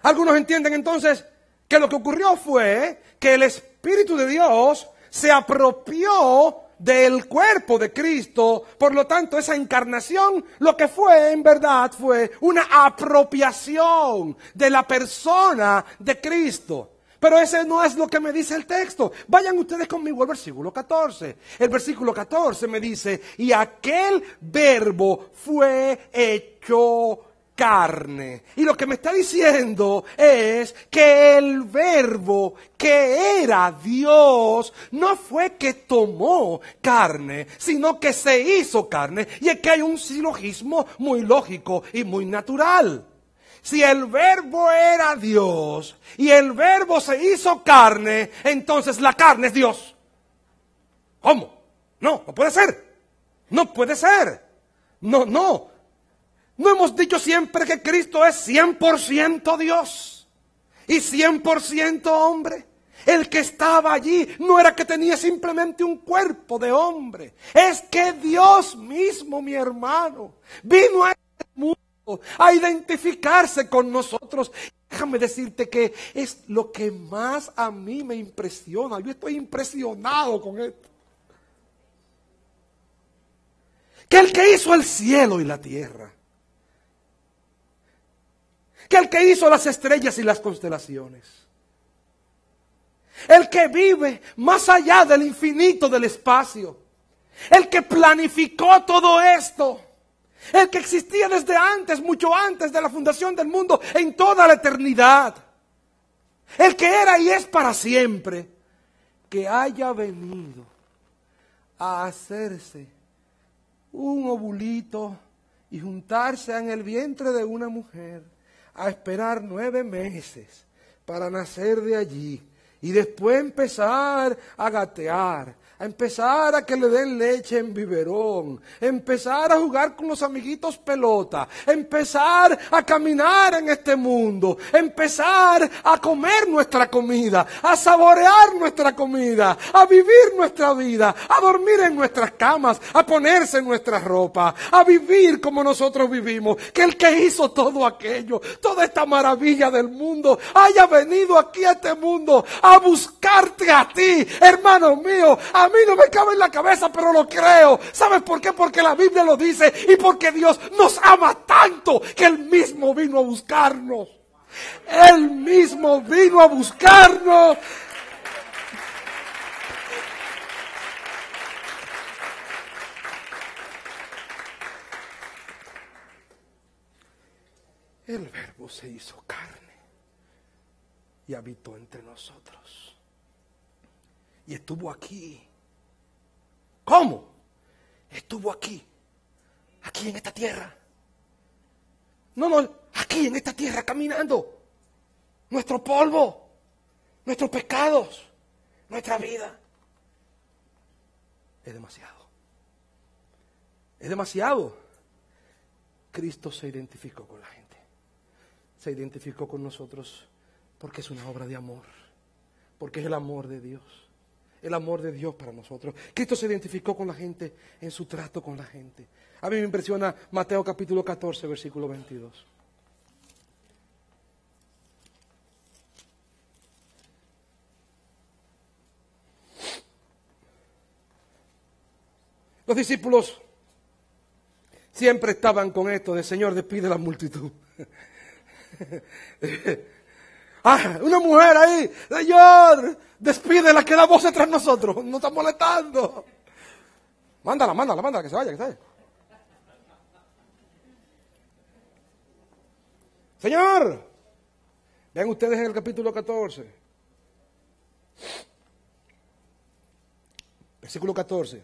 Algunos entienden entonces que lo que ocurrió fue que el Espíritu de Dios se apropió del cuerpo de Cristo. Por lo tanto, esa encarnación lo que fue en verdad fue una apropiación de la persona de Cristo. Pero ese no es lo que me dice el texto. Vayan ustedes conmigo al versículo 14. El versículo 14 me dice, y aquel verbo fue hecho carne. Y lo que me está diciendo es que el verbo que era Dios no fue que tomó carne, sino que se hizo carne. Y es que hay un silogismo muy lógico y muy natural. Si el verbo era Dios y el verbo se hizo carne, entonces la carne es Dios. ¿Cómo? No, no puede ser. No puede ser. No, no. No hemos dicho siempre que Cristo es 100% Dios y 100% hombre. El que estaba allí no era que tenía simplemente un cuerpo de hombre. Es que Dios mismo, mi hermano, vino a a identificarse con nosotros. Déjame decirte que es lo que más a mí me impresiona. Yo estoy impresionado con esto. Que el que hizo el cielo y la tierra, que el que hizo las estrellas y las constelaciones, el que vive más allá del infinito del espacio, el que planificó todo esto, el que existía desde antes, mucho antes de la fundación del mundo, en toda la eternidad, el que era y es para siempre, que haya venido a hacerse un ovulito y juntarse en el vientre de una mujer, a esperar nueve meses para nacer de allí y después empezar a gatear a empezar a que le den leche en biberón, empezar a jugar con los amiguitos pelota, empezar a caminar en este mundo, empezar a comer nuestra comida, a saborear nuestra comida, a vivir nuestra vida, a dormir en nuestras camas, a ponerse nuestra ropa, a vivir como nosotros vivimos, que el que hizo todo aquello, toda esta maravilla del mundo, haya venido aquí a este mundo a buscarte a ti, hermano mío, a a mí no me cabe en la cabeza, pero lo creo. ¿Sabes por qué? Porque la Biblia lo dice y porque Dios nos ama tanto que Él mismo vino a buscarnos. Él mismo vino a buscarnos. El verbo se hizo carne y habitó entre nosotros. Y estuvo aquí ¿Cómo? Estuvo aquí, aquí en esta tierra. No, no, aquí en esta tierra caminando. Nuestro polvo, nuestros pecados, nuestra vida. Es demasiado. Es demasiado. Cristo se identificó con la gente. Se identificó con nosotros porque es una obra de amor. Porque es el amor de Dios el amor de Dios para nosotros. Cristo se identificó con la gente en su trato con la gente. A mí me impresiona Mateo capítulo 14, versículo 22. Los discípulos siempre estaban con esto de Señor, despide la multitud. Ah, una mujer ahí, Señor, despídela que da voz de nosotros, ¡No está molestando. Mándala, mándala, mándala, que se vaya, que se vaya. Señor, vean ustedes en el capítulo 14, versículo 14.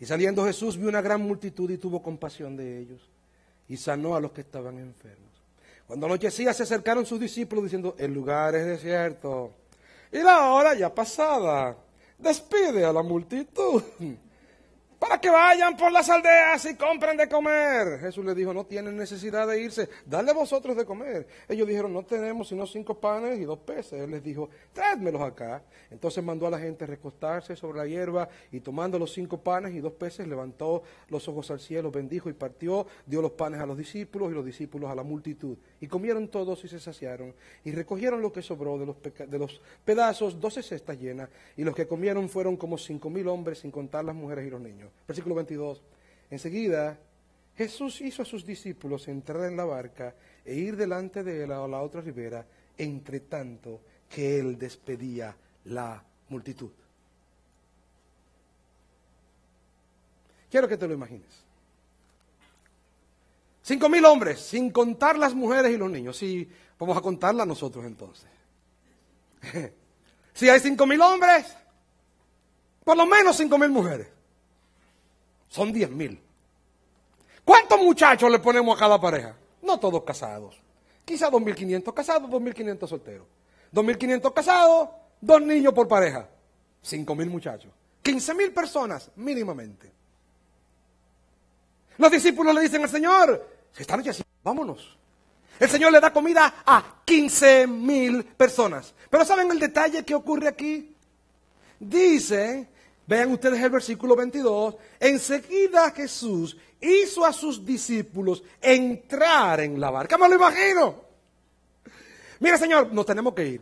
Y saliendo Jesús vio una gran multitud y tuvo compasión de ellos y sanó a los que estaban enfermos cuando anochecía se acercaron sus discípulos diciendo, el lugar es desierto. Y la hora ya pasada. Despide a la multitud para que vayan por las aldeas y compren de comer. Jesús les dijo, no tienen necesidad de irse, dale vosotros de comer. Ellos dijeron, no tenemos sino cinco panes y dos peces. Él les dijo, tráedmelos acá. Entonces mandó a la gente recostarse sobre la hierba y tomando los cinco panes y dos peces, levantó los ojos al cielo, bendijo y partió, dio los panes a los discípulos y los discípulos a la multitud. Y comieron todos y se saciaron y recogieron lo que sobró de los, de los pedazos, doce cestas llenas. Y los que comieron fueron como cinco mil hombres, sin contar las mujeres y los niños versículo 22. Enseguida Jesús hizo a sus discípulos entrar en la barca e ir delante de la otra ribera, entre tanto que él despedía la multitud. Quiero que te lo imagines. Cinco mil hombres, sin contar las mujeres y los niños. Sí, vamos a contarlas nosotros entonces. si hay cinco mil hombres, por lo menos cinco mil mujeres. Son 10 mil. ¿Cuántos muchachos le ponemos a cada pareja? No todos casados. Quizá 2.500 casados, 2.500 solteros. 2.500 casados, dos niños por pareja. 5.000 muchachos. 15.000 personas mínimamente. Los discípulos le dicen al Señor, esta están así, vámonos. El Señor le da comida a 15.000 mil personas. Pero ¿saben el detalle que ocurre aquí? Dice Vean ustedes el versículo 22. Enseguida Jesús hizo a sus discípulos entrar en la barca. Me lo imagino. Mira, Señor, nos tenemos que ir.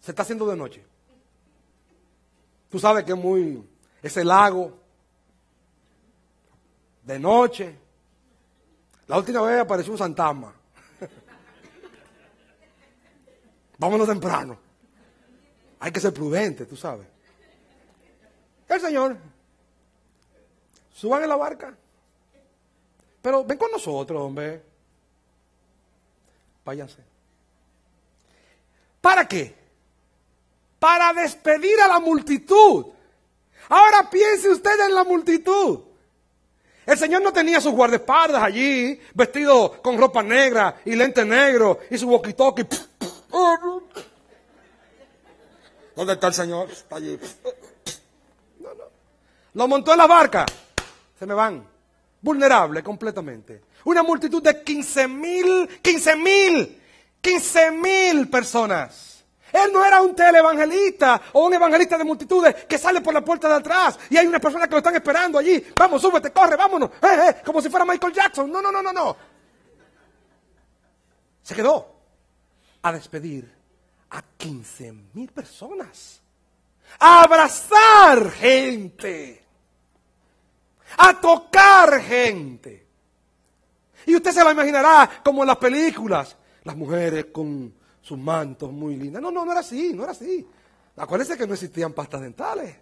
Se está haciendo de noche. Tú sabes que es muy. Ese lago. De noche. La última vez apareció un fantasma. Vámonos temprano. Hay que ser prudente, tú sabes. El Señor. Suban en la barca. Pero ven con nosotros, hombre. Váyanse. ¿Para qué? Para despedir a la multitud. Ahora piense usted en la multitud. El Señor no tenía sus guardaespaldas allí, vestido con ropa negra y lente negro y su walkie ¿Dónde está el Señor? Está allí. Lo montó en la barca. Se me van. Vulnerable completamente. Una multitud de 15 mil, 15 mil, 15 mil personas. Él no era un televangelista o un evangelista de multitudes que sale por la puerta de atrás y hay unas personas que lo están esperando allí. Vamos, súbete, corre, vámonos. Eh, eh, como si fuera Michael Jackson. No, no, no, no, no. Se quedó a despedir a 15 mil personas. A abrazar gente a tocar gente. Y usted se lo imaginará ah, como en las películas, las mujeres con sus mantos muy lindas. No, no, no era así, no era así. Acuérdense que no existían pastas dentales.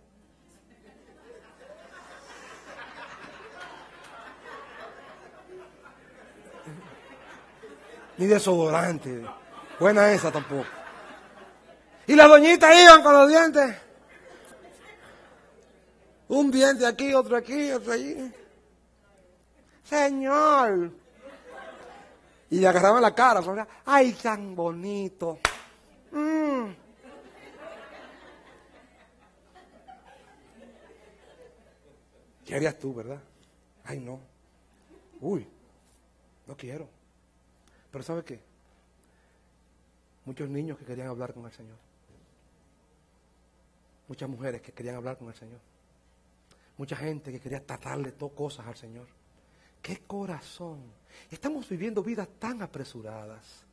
Ni desodorante. Buena esa tampoco. Y las doñitas iban con los dientes. Un de aquí, otro aquí, otro allí. Señor. Y le agarraba la cara. Ay, tan bonito. ¿Querías mm. ¿Qué harías tú, verdad? Ay, no. Uy, no quiero. Pero ¿sabe qué? Muchos niños que querían hablar con el Señor. Muchas mujeres que querían hablar con el Señor mucha gente que quería tratarle dos cosas al Señor. ¡Qué corazón! Estamos viviendo vidas tan apresuradas.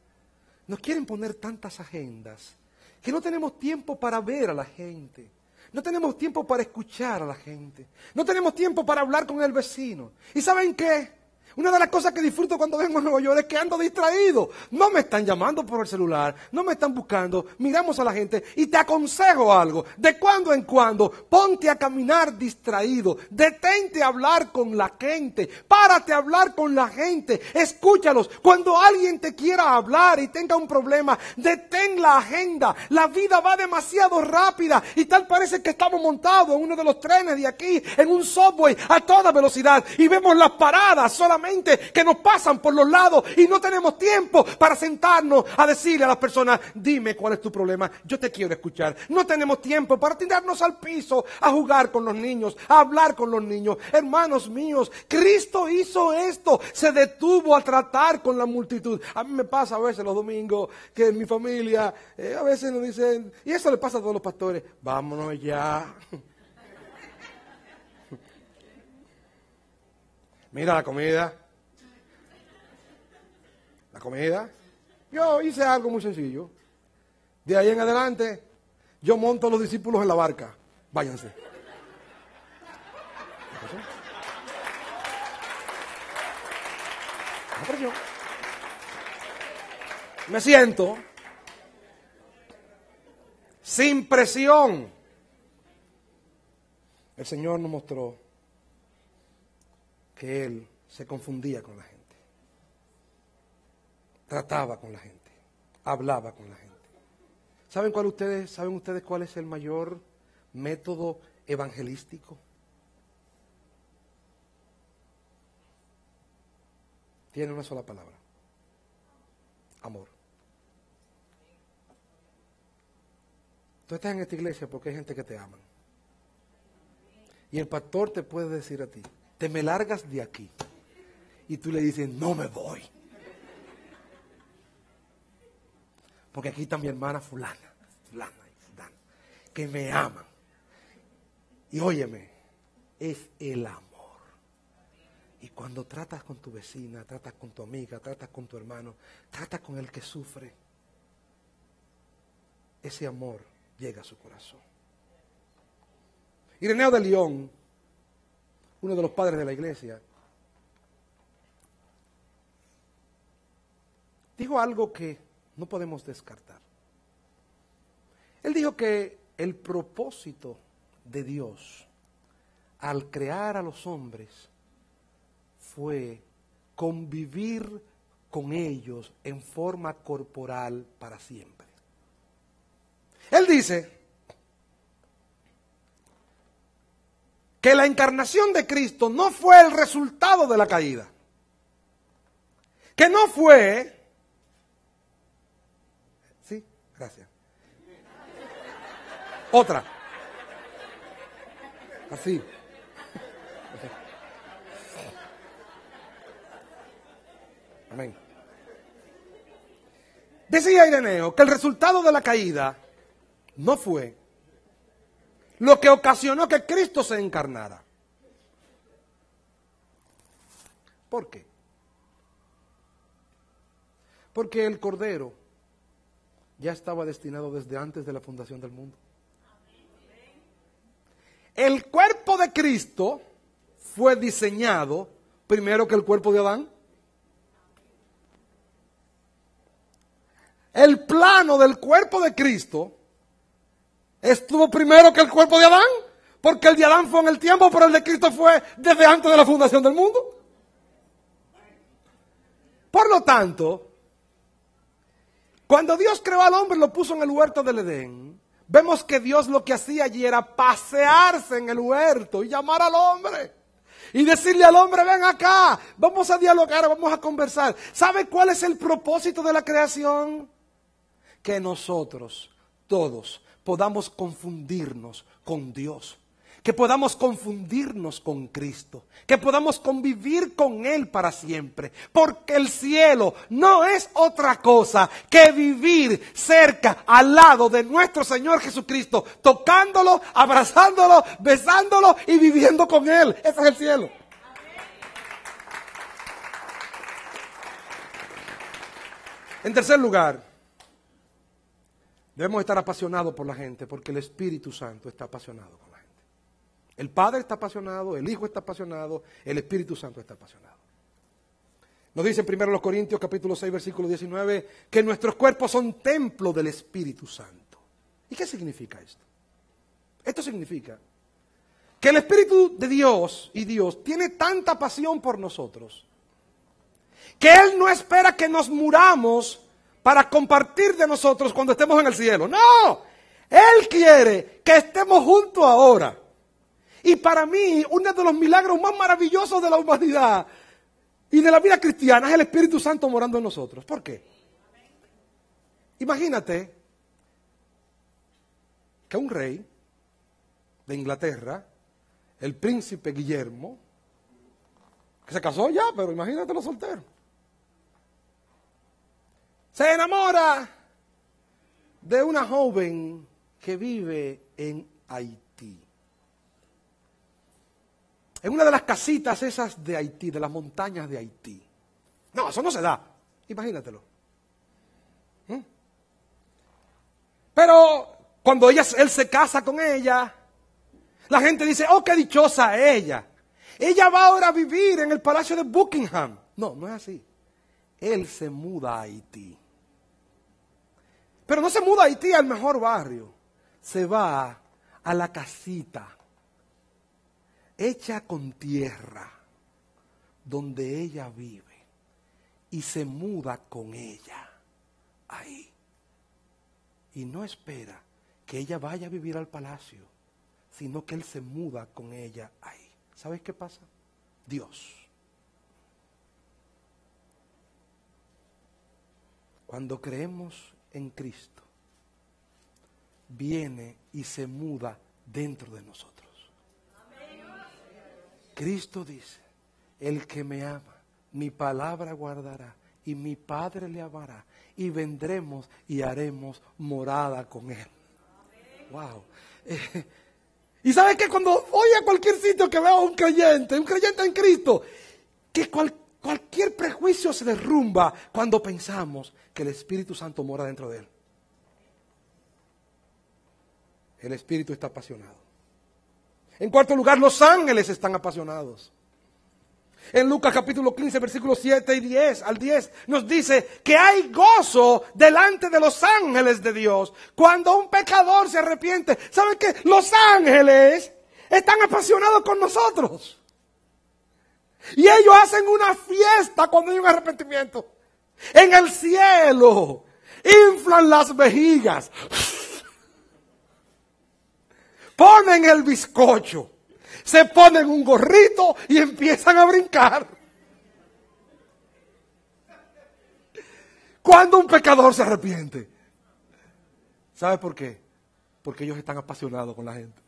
Nos quieren poner tantas agendas que no tenemos tiempo para ver a la gente. No tenemos tiempo para escuchar a la gente. No tenemos tiempo para hablar con el vecino. ¿Y saben qué? Una de las cosas que disfruto cuando vengo a Nueva York es que ando distraído. No me están llamando por el celular, no me están buscando, miramos a la gente y te aconsejo algo. De cuando en cuando, ponte a caminar distraído, detente a hablar con la gente, párate a hablar con la gente, escúchalos. Cuando alguien te quiera hablar y tenga un problema, detén la agenda. La vida va demasiado rápida y tal parece que estamos montados en uno de los trenes de aquí, en un subway a toda velocidad y vemos las paradas solamente que nos pasan por los lados y no tenemos tiempo para sentarnos a decirle a las personas, dime cuál es tu problema, yo te quiero escuchar. No tenemos tiempo para tirarnos al piso, a jugar con los niños, a hablar con los niños. Hermanos míos, Cristo hizo esto, se detuvo a tratar con la multitud. A mí me pasa a veces los domingos que en mi familia eh, a veces nos dicen, y eso le pasa a todos los pastores, vámonos ya. Mira la comida. La comida. Yo hice algo muy sencillo. De ahí en adelante, yo monto a los discípulos en la barca. Váyanse. Me siento sin presión. El Señor nos mostró que él se confundía con la gente. Trataba con la gente, hablaba con la gente. ¿Saben cuál ustedes, saben ustedes cuál es el mayor método evangelístico? Tiene una sola palabra. Amor. Tú estás en esta iglesia porque hay gente que te ama. Y el pastor te puede decir a ti, te me largas de aquí. Y tú le dices, no me voy. Porque aquí está mi hermana fulana, fulana fulana, que me aman. Y óyeme, es el amor. Y cuando tratas con tu vecina, tratas con tu amiga, tratas con tu hermano, tratas con el que sufre, ese amor llega a su corazón. Ireneo de León uno de los padres de la iglesia, dijo algo que no podemos descartar. Él dijo que el propósito de Dios al crear a los hombres fue convivir con ellos en forma corporal para siempre. Él dice, que la encarnación de Cristo no fue el resultado de la caída. Que no fue... Sí, gracias. Otra. Así. Amén. Decía Ireneo que el resultado de la caída no fue lo que ocasionó que Cristo se encarnara. ¿Por qué? Porque el Cordero ya estaba destinado desde antes de la fundación del mundo. El cuerpo de Cristo fue diseñado primero que el cuerpo de Adán. El plano del cuerpo de Cristo estuvo primero que el cuerpo de Adán, porque el de Adán fue en el tiempo, pero el de Cristo fue desde antes de la fundación del mundo. Por lo tanto, cuando Dios creó al hombre y lo puso en el huerto del Edén, vemos que Dios lo que hacía allí era pasearse en el huerto y llamar al hombre. Y decirle al hombre, ven acá, vamos a dialogar, vamos a conversar. ¿Sabe cuál es el propósito de la creación? Que nosotros todos podamos confundirnos con Dios, que podamos confundirnos con Cristo, que podamos convivir con Él para siempre, porque el cielo no es otra cosa que vivir cerca, al lado de nuestro Señor Jesucristo, tocándolo, abrazándolo, besándolo y viviendo con Él. Ese es el cielo. En tercer lugar, Debemos estar apasionados por la gente porque el Espíritu Santo está apasionado con la gente. El Padre está apasionado, el Hijo está apasionado, el Espíritu Santo está apasionado. Nos dice primero los Corintios capítulo 6 versículo 19 que nuestros cuerpos son templo del Espíritu Santo. ¿Y qué significa esto? Esto significa que el Espíritu de Dios y Dios tiene tanta pasión por nosotros que Él no espera que nos muramos para compartir de nosotros cuando estemos en el cielo. No, Él quiere que estemos juntos ahora. Y para mí, uno de los milagros más maravillosos de la humanidad y de la vida cristiana es el Espíritu Santo morando en nosotros. ¿Por qué? Imagínate que un rey de Inglaterra, el príncipe Guillermo, que se casó ya, pero imagínate los soltero se enamora de una joven que vive en Haití. En una de las casitas esas de Haití, de las montañas de Haití. No, eso no se da. Imagínatelo. ¿Eh? Pero cuando ella, él se casa con ella, la gente dice, oh, qué dichosa ella. Ella va ahora a vivir en el palacio de Buckingham. No, no es así. Él se muda a Haití. Pero no se muda a Haití al mejor barrio. Se va a la casita hecha con tierra donde ella vive y se muda con ella ahí. Y no espera que ella vaya a vivir al palacio, sino que él se muda con ella ahí. ¿Sabes qué pasa? Dios. Cuando creemos en Cristo viene y se muda dentro de nosotros. Cristo dice, el que me ama, mi palabra guardará y mi Padre le amará y vendremos y haremos morada con él. Wow. Eh, y sabes que cuando voy a cualquier sitio que veo a un creyente, un creyente en Cristo, que cualquier Cualquier prejuicio se derrumba cuando pensamos que el Espíritu Santo mora dentro de él. El Espíritu está apasionado. En cuarto lugar, los ángeles están apasionados. En Lucas capítulo 15, versículos 7 y 10 al 10 nos dice que hay gozo delante de los ángeles de Dios. Cuando un pecador se arrepiente, ¿saben qué? Los ángeles están apasionados con nosotros. Y ellos hacen una fiesta cuando hay un arrepentimiento. En el cielo inflan las vejigas, ponen el bizcocho, se ponen un gorrito y empiezan a brincar. Cuando un pecador se arrepiente, ¿sabe por qué? Porque ellos están apasionados con la gente.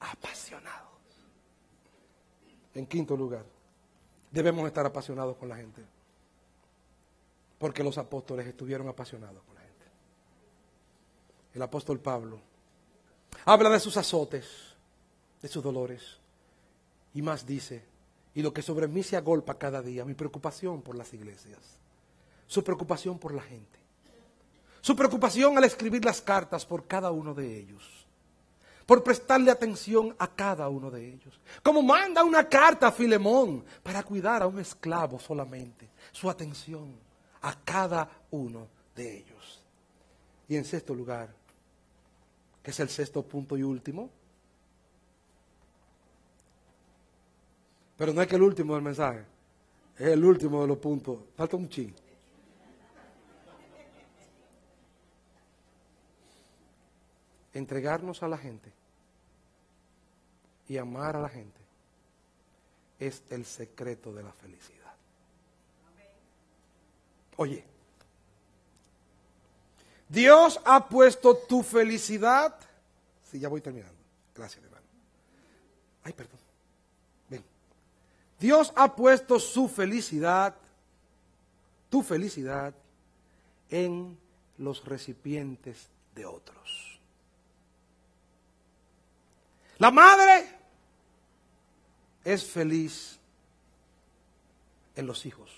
Apasionados. En quinto lugar, debemos estar apasionados con la gente. Porque los apóstoles estuvieron apasionados con la gente. El apóstol Pablo habla de sus azotes, de sus dolores. Y más dice, y lo que sobre mí se agolpa cada día, mi preocupación por las iglesias, su preocupación por la gente, su preocupación al escribir las cartas por cada uno de ellos por prestarle atención a cada uno de ellos. Como manda una carta a Filemón para cuidar a un esclavo solamente, su atención a cada uno de ellos. Y en sexto lugar, que es el sexto punto y último, pero no es que el último del mensaje, es el último de los puntos, falta un ching. entregarnos a la gente y amar a la gente es el secreto de la felicidad. Oye, Dios ha puesto tu felicidad. Sí, ya voy terminando. Gracias, hermano. Ay, perdón. Dios ha puesto su felicidad, tu felicidad, en los recipientes de otros. La madre es feliz en los hijos.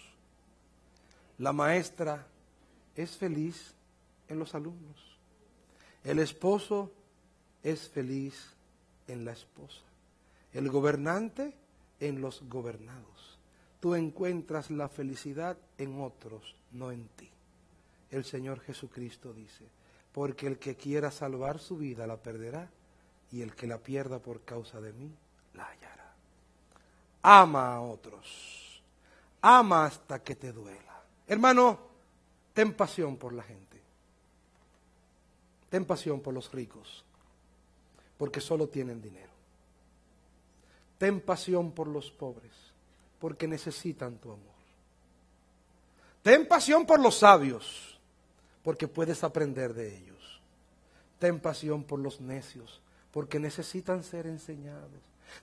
La maestra es feliz en los alumnos. El esposo es feliz en la esposa. El gobernante en los gobernados. Tú encuentras la felicidad en otros, no en ti. El Señor Jesucristo dice, porque el que quiera salvar su vida la perderá y el que la pierda por causa de mí la hallará ama a otros. Ama hasta que te duela. Hermano, ten pasión por la gente. Ten pasión por los ricos, porque solo tienen dinero. Ten pasión por los pobres, porque necesitan tu amor. Ten pasión por los sabios, porque puedes aprender de ellos. Ten pasión por los necios, porque necesitan ser enseñados.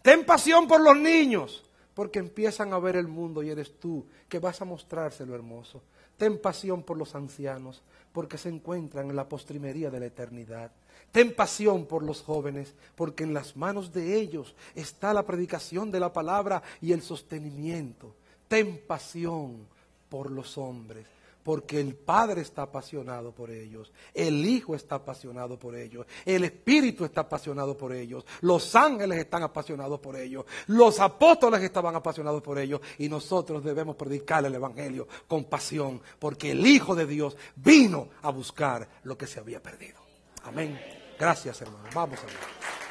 Ten pasión por los niños, porque empiezan a ver el mundo y eres tú que vas a mostrárselo hermoso. Ten pasión por los ancianos, porque se encuentran en la postrimería de la eternidad. Ten pasión por los jóvenes, porque en las manos de ellos está la predicación de la palabra y el sostenimiento. Ten pasión por los hombres, porque el Padre está apasionado por ellos, el Hijo está apasionado por ellos, el Espíritu está apasionado por ellos, los ángeles están apasionados por ellos, los apóstoles estaban apasionados por ellos y nosotros debemos predicar el Evangelio con pasión, porque el Hijo de Dios vino a buscar lo que se había perdido. Amén. Gracias hermano. Vamos a ver.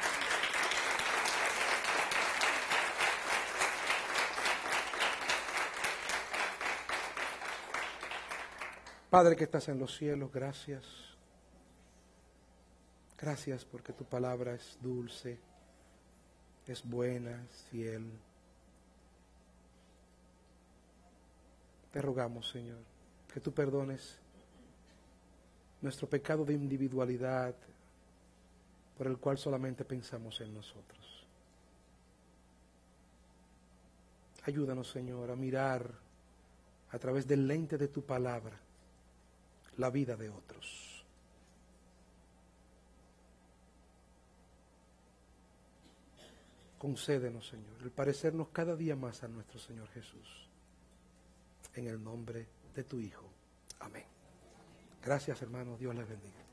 Padre que estás en los cielos, gracias. Gracias porque tu palabra es dulce, es buena, es fiel. Te rogamos, Señor, que tú perdones nuestro pecado de individualidad por el cual solamente pensamos en nosotros. Ayúdanos, Señor, a mirar a través del lente de tu palabra la vida de otros. Concédenos, Señor, el parecernos cada día más a nuestro Señor Jesús. En el nombre de tu Hijo. Amén. Gracias, hermanos. Dios les bendiga.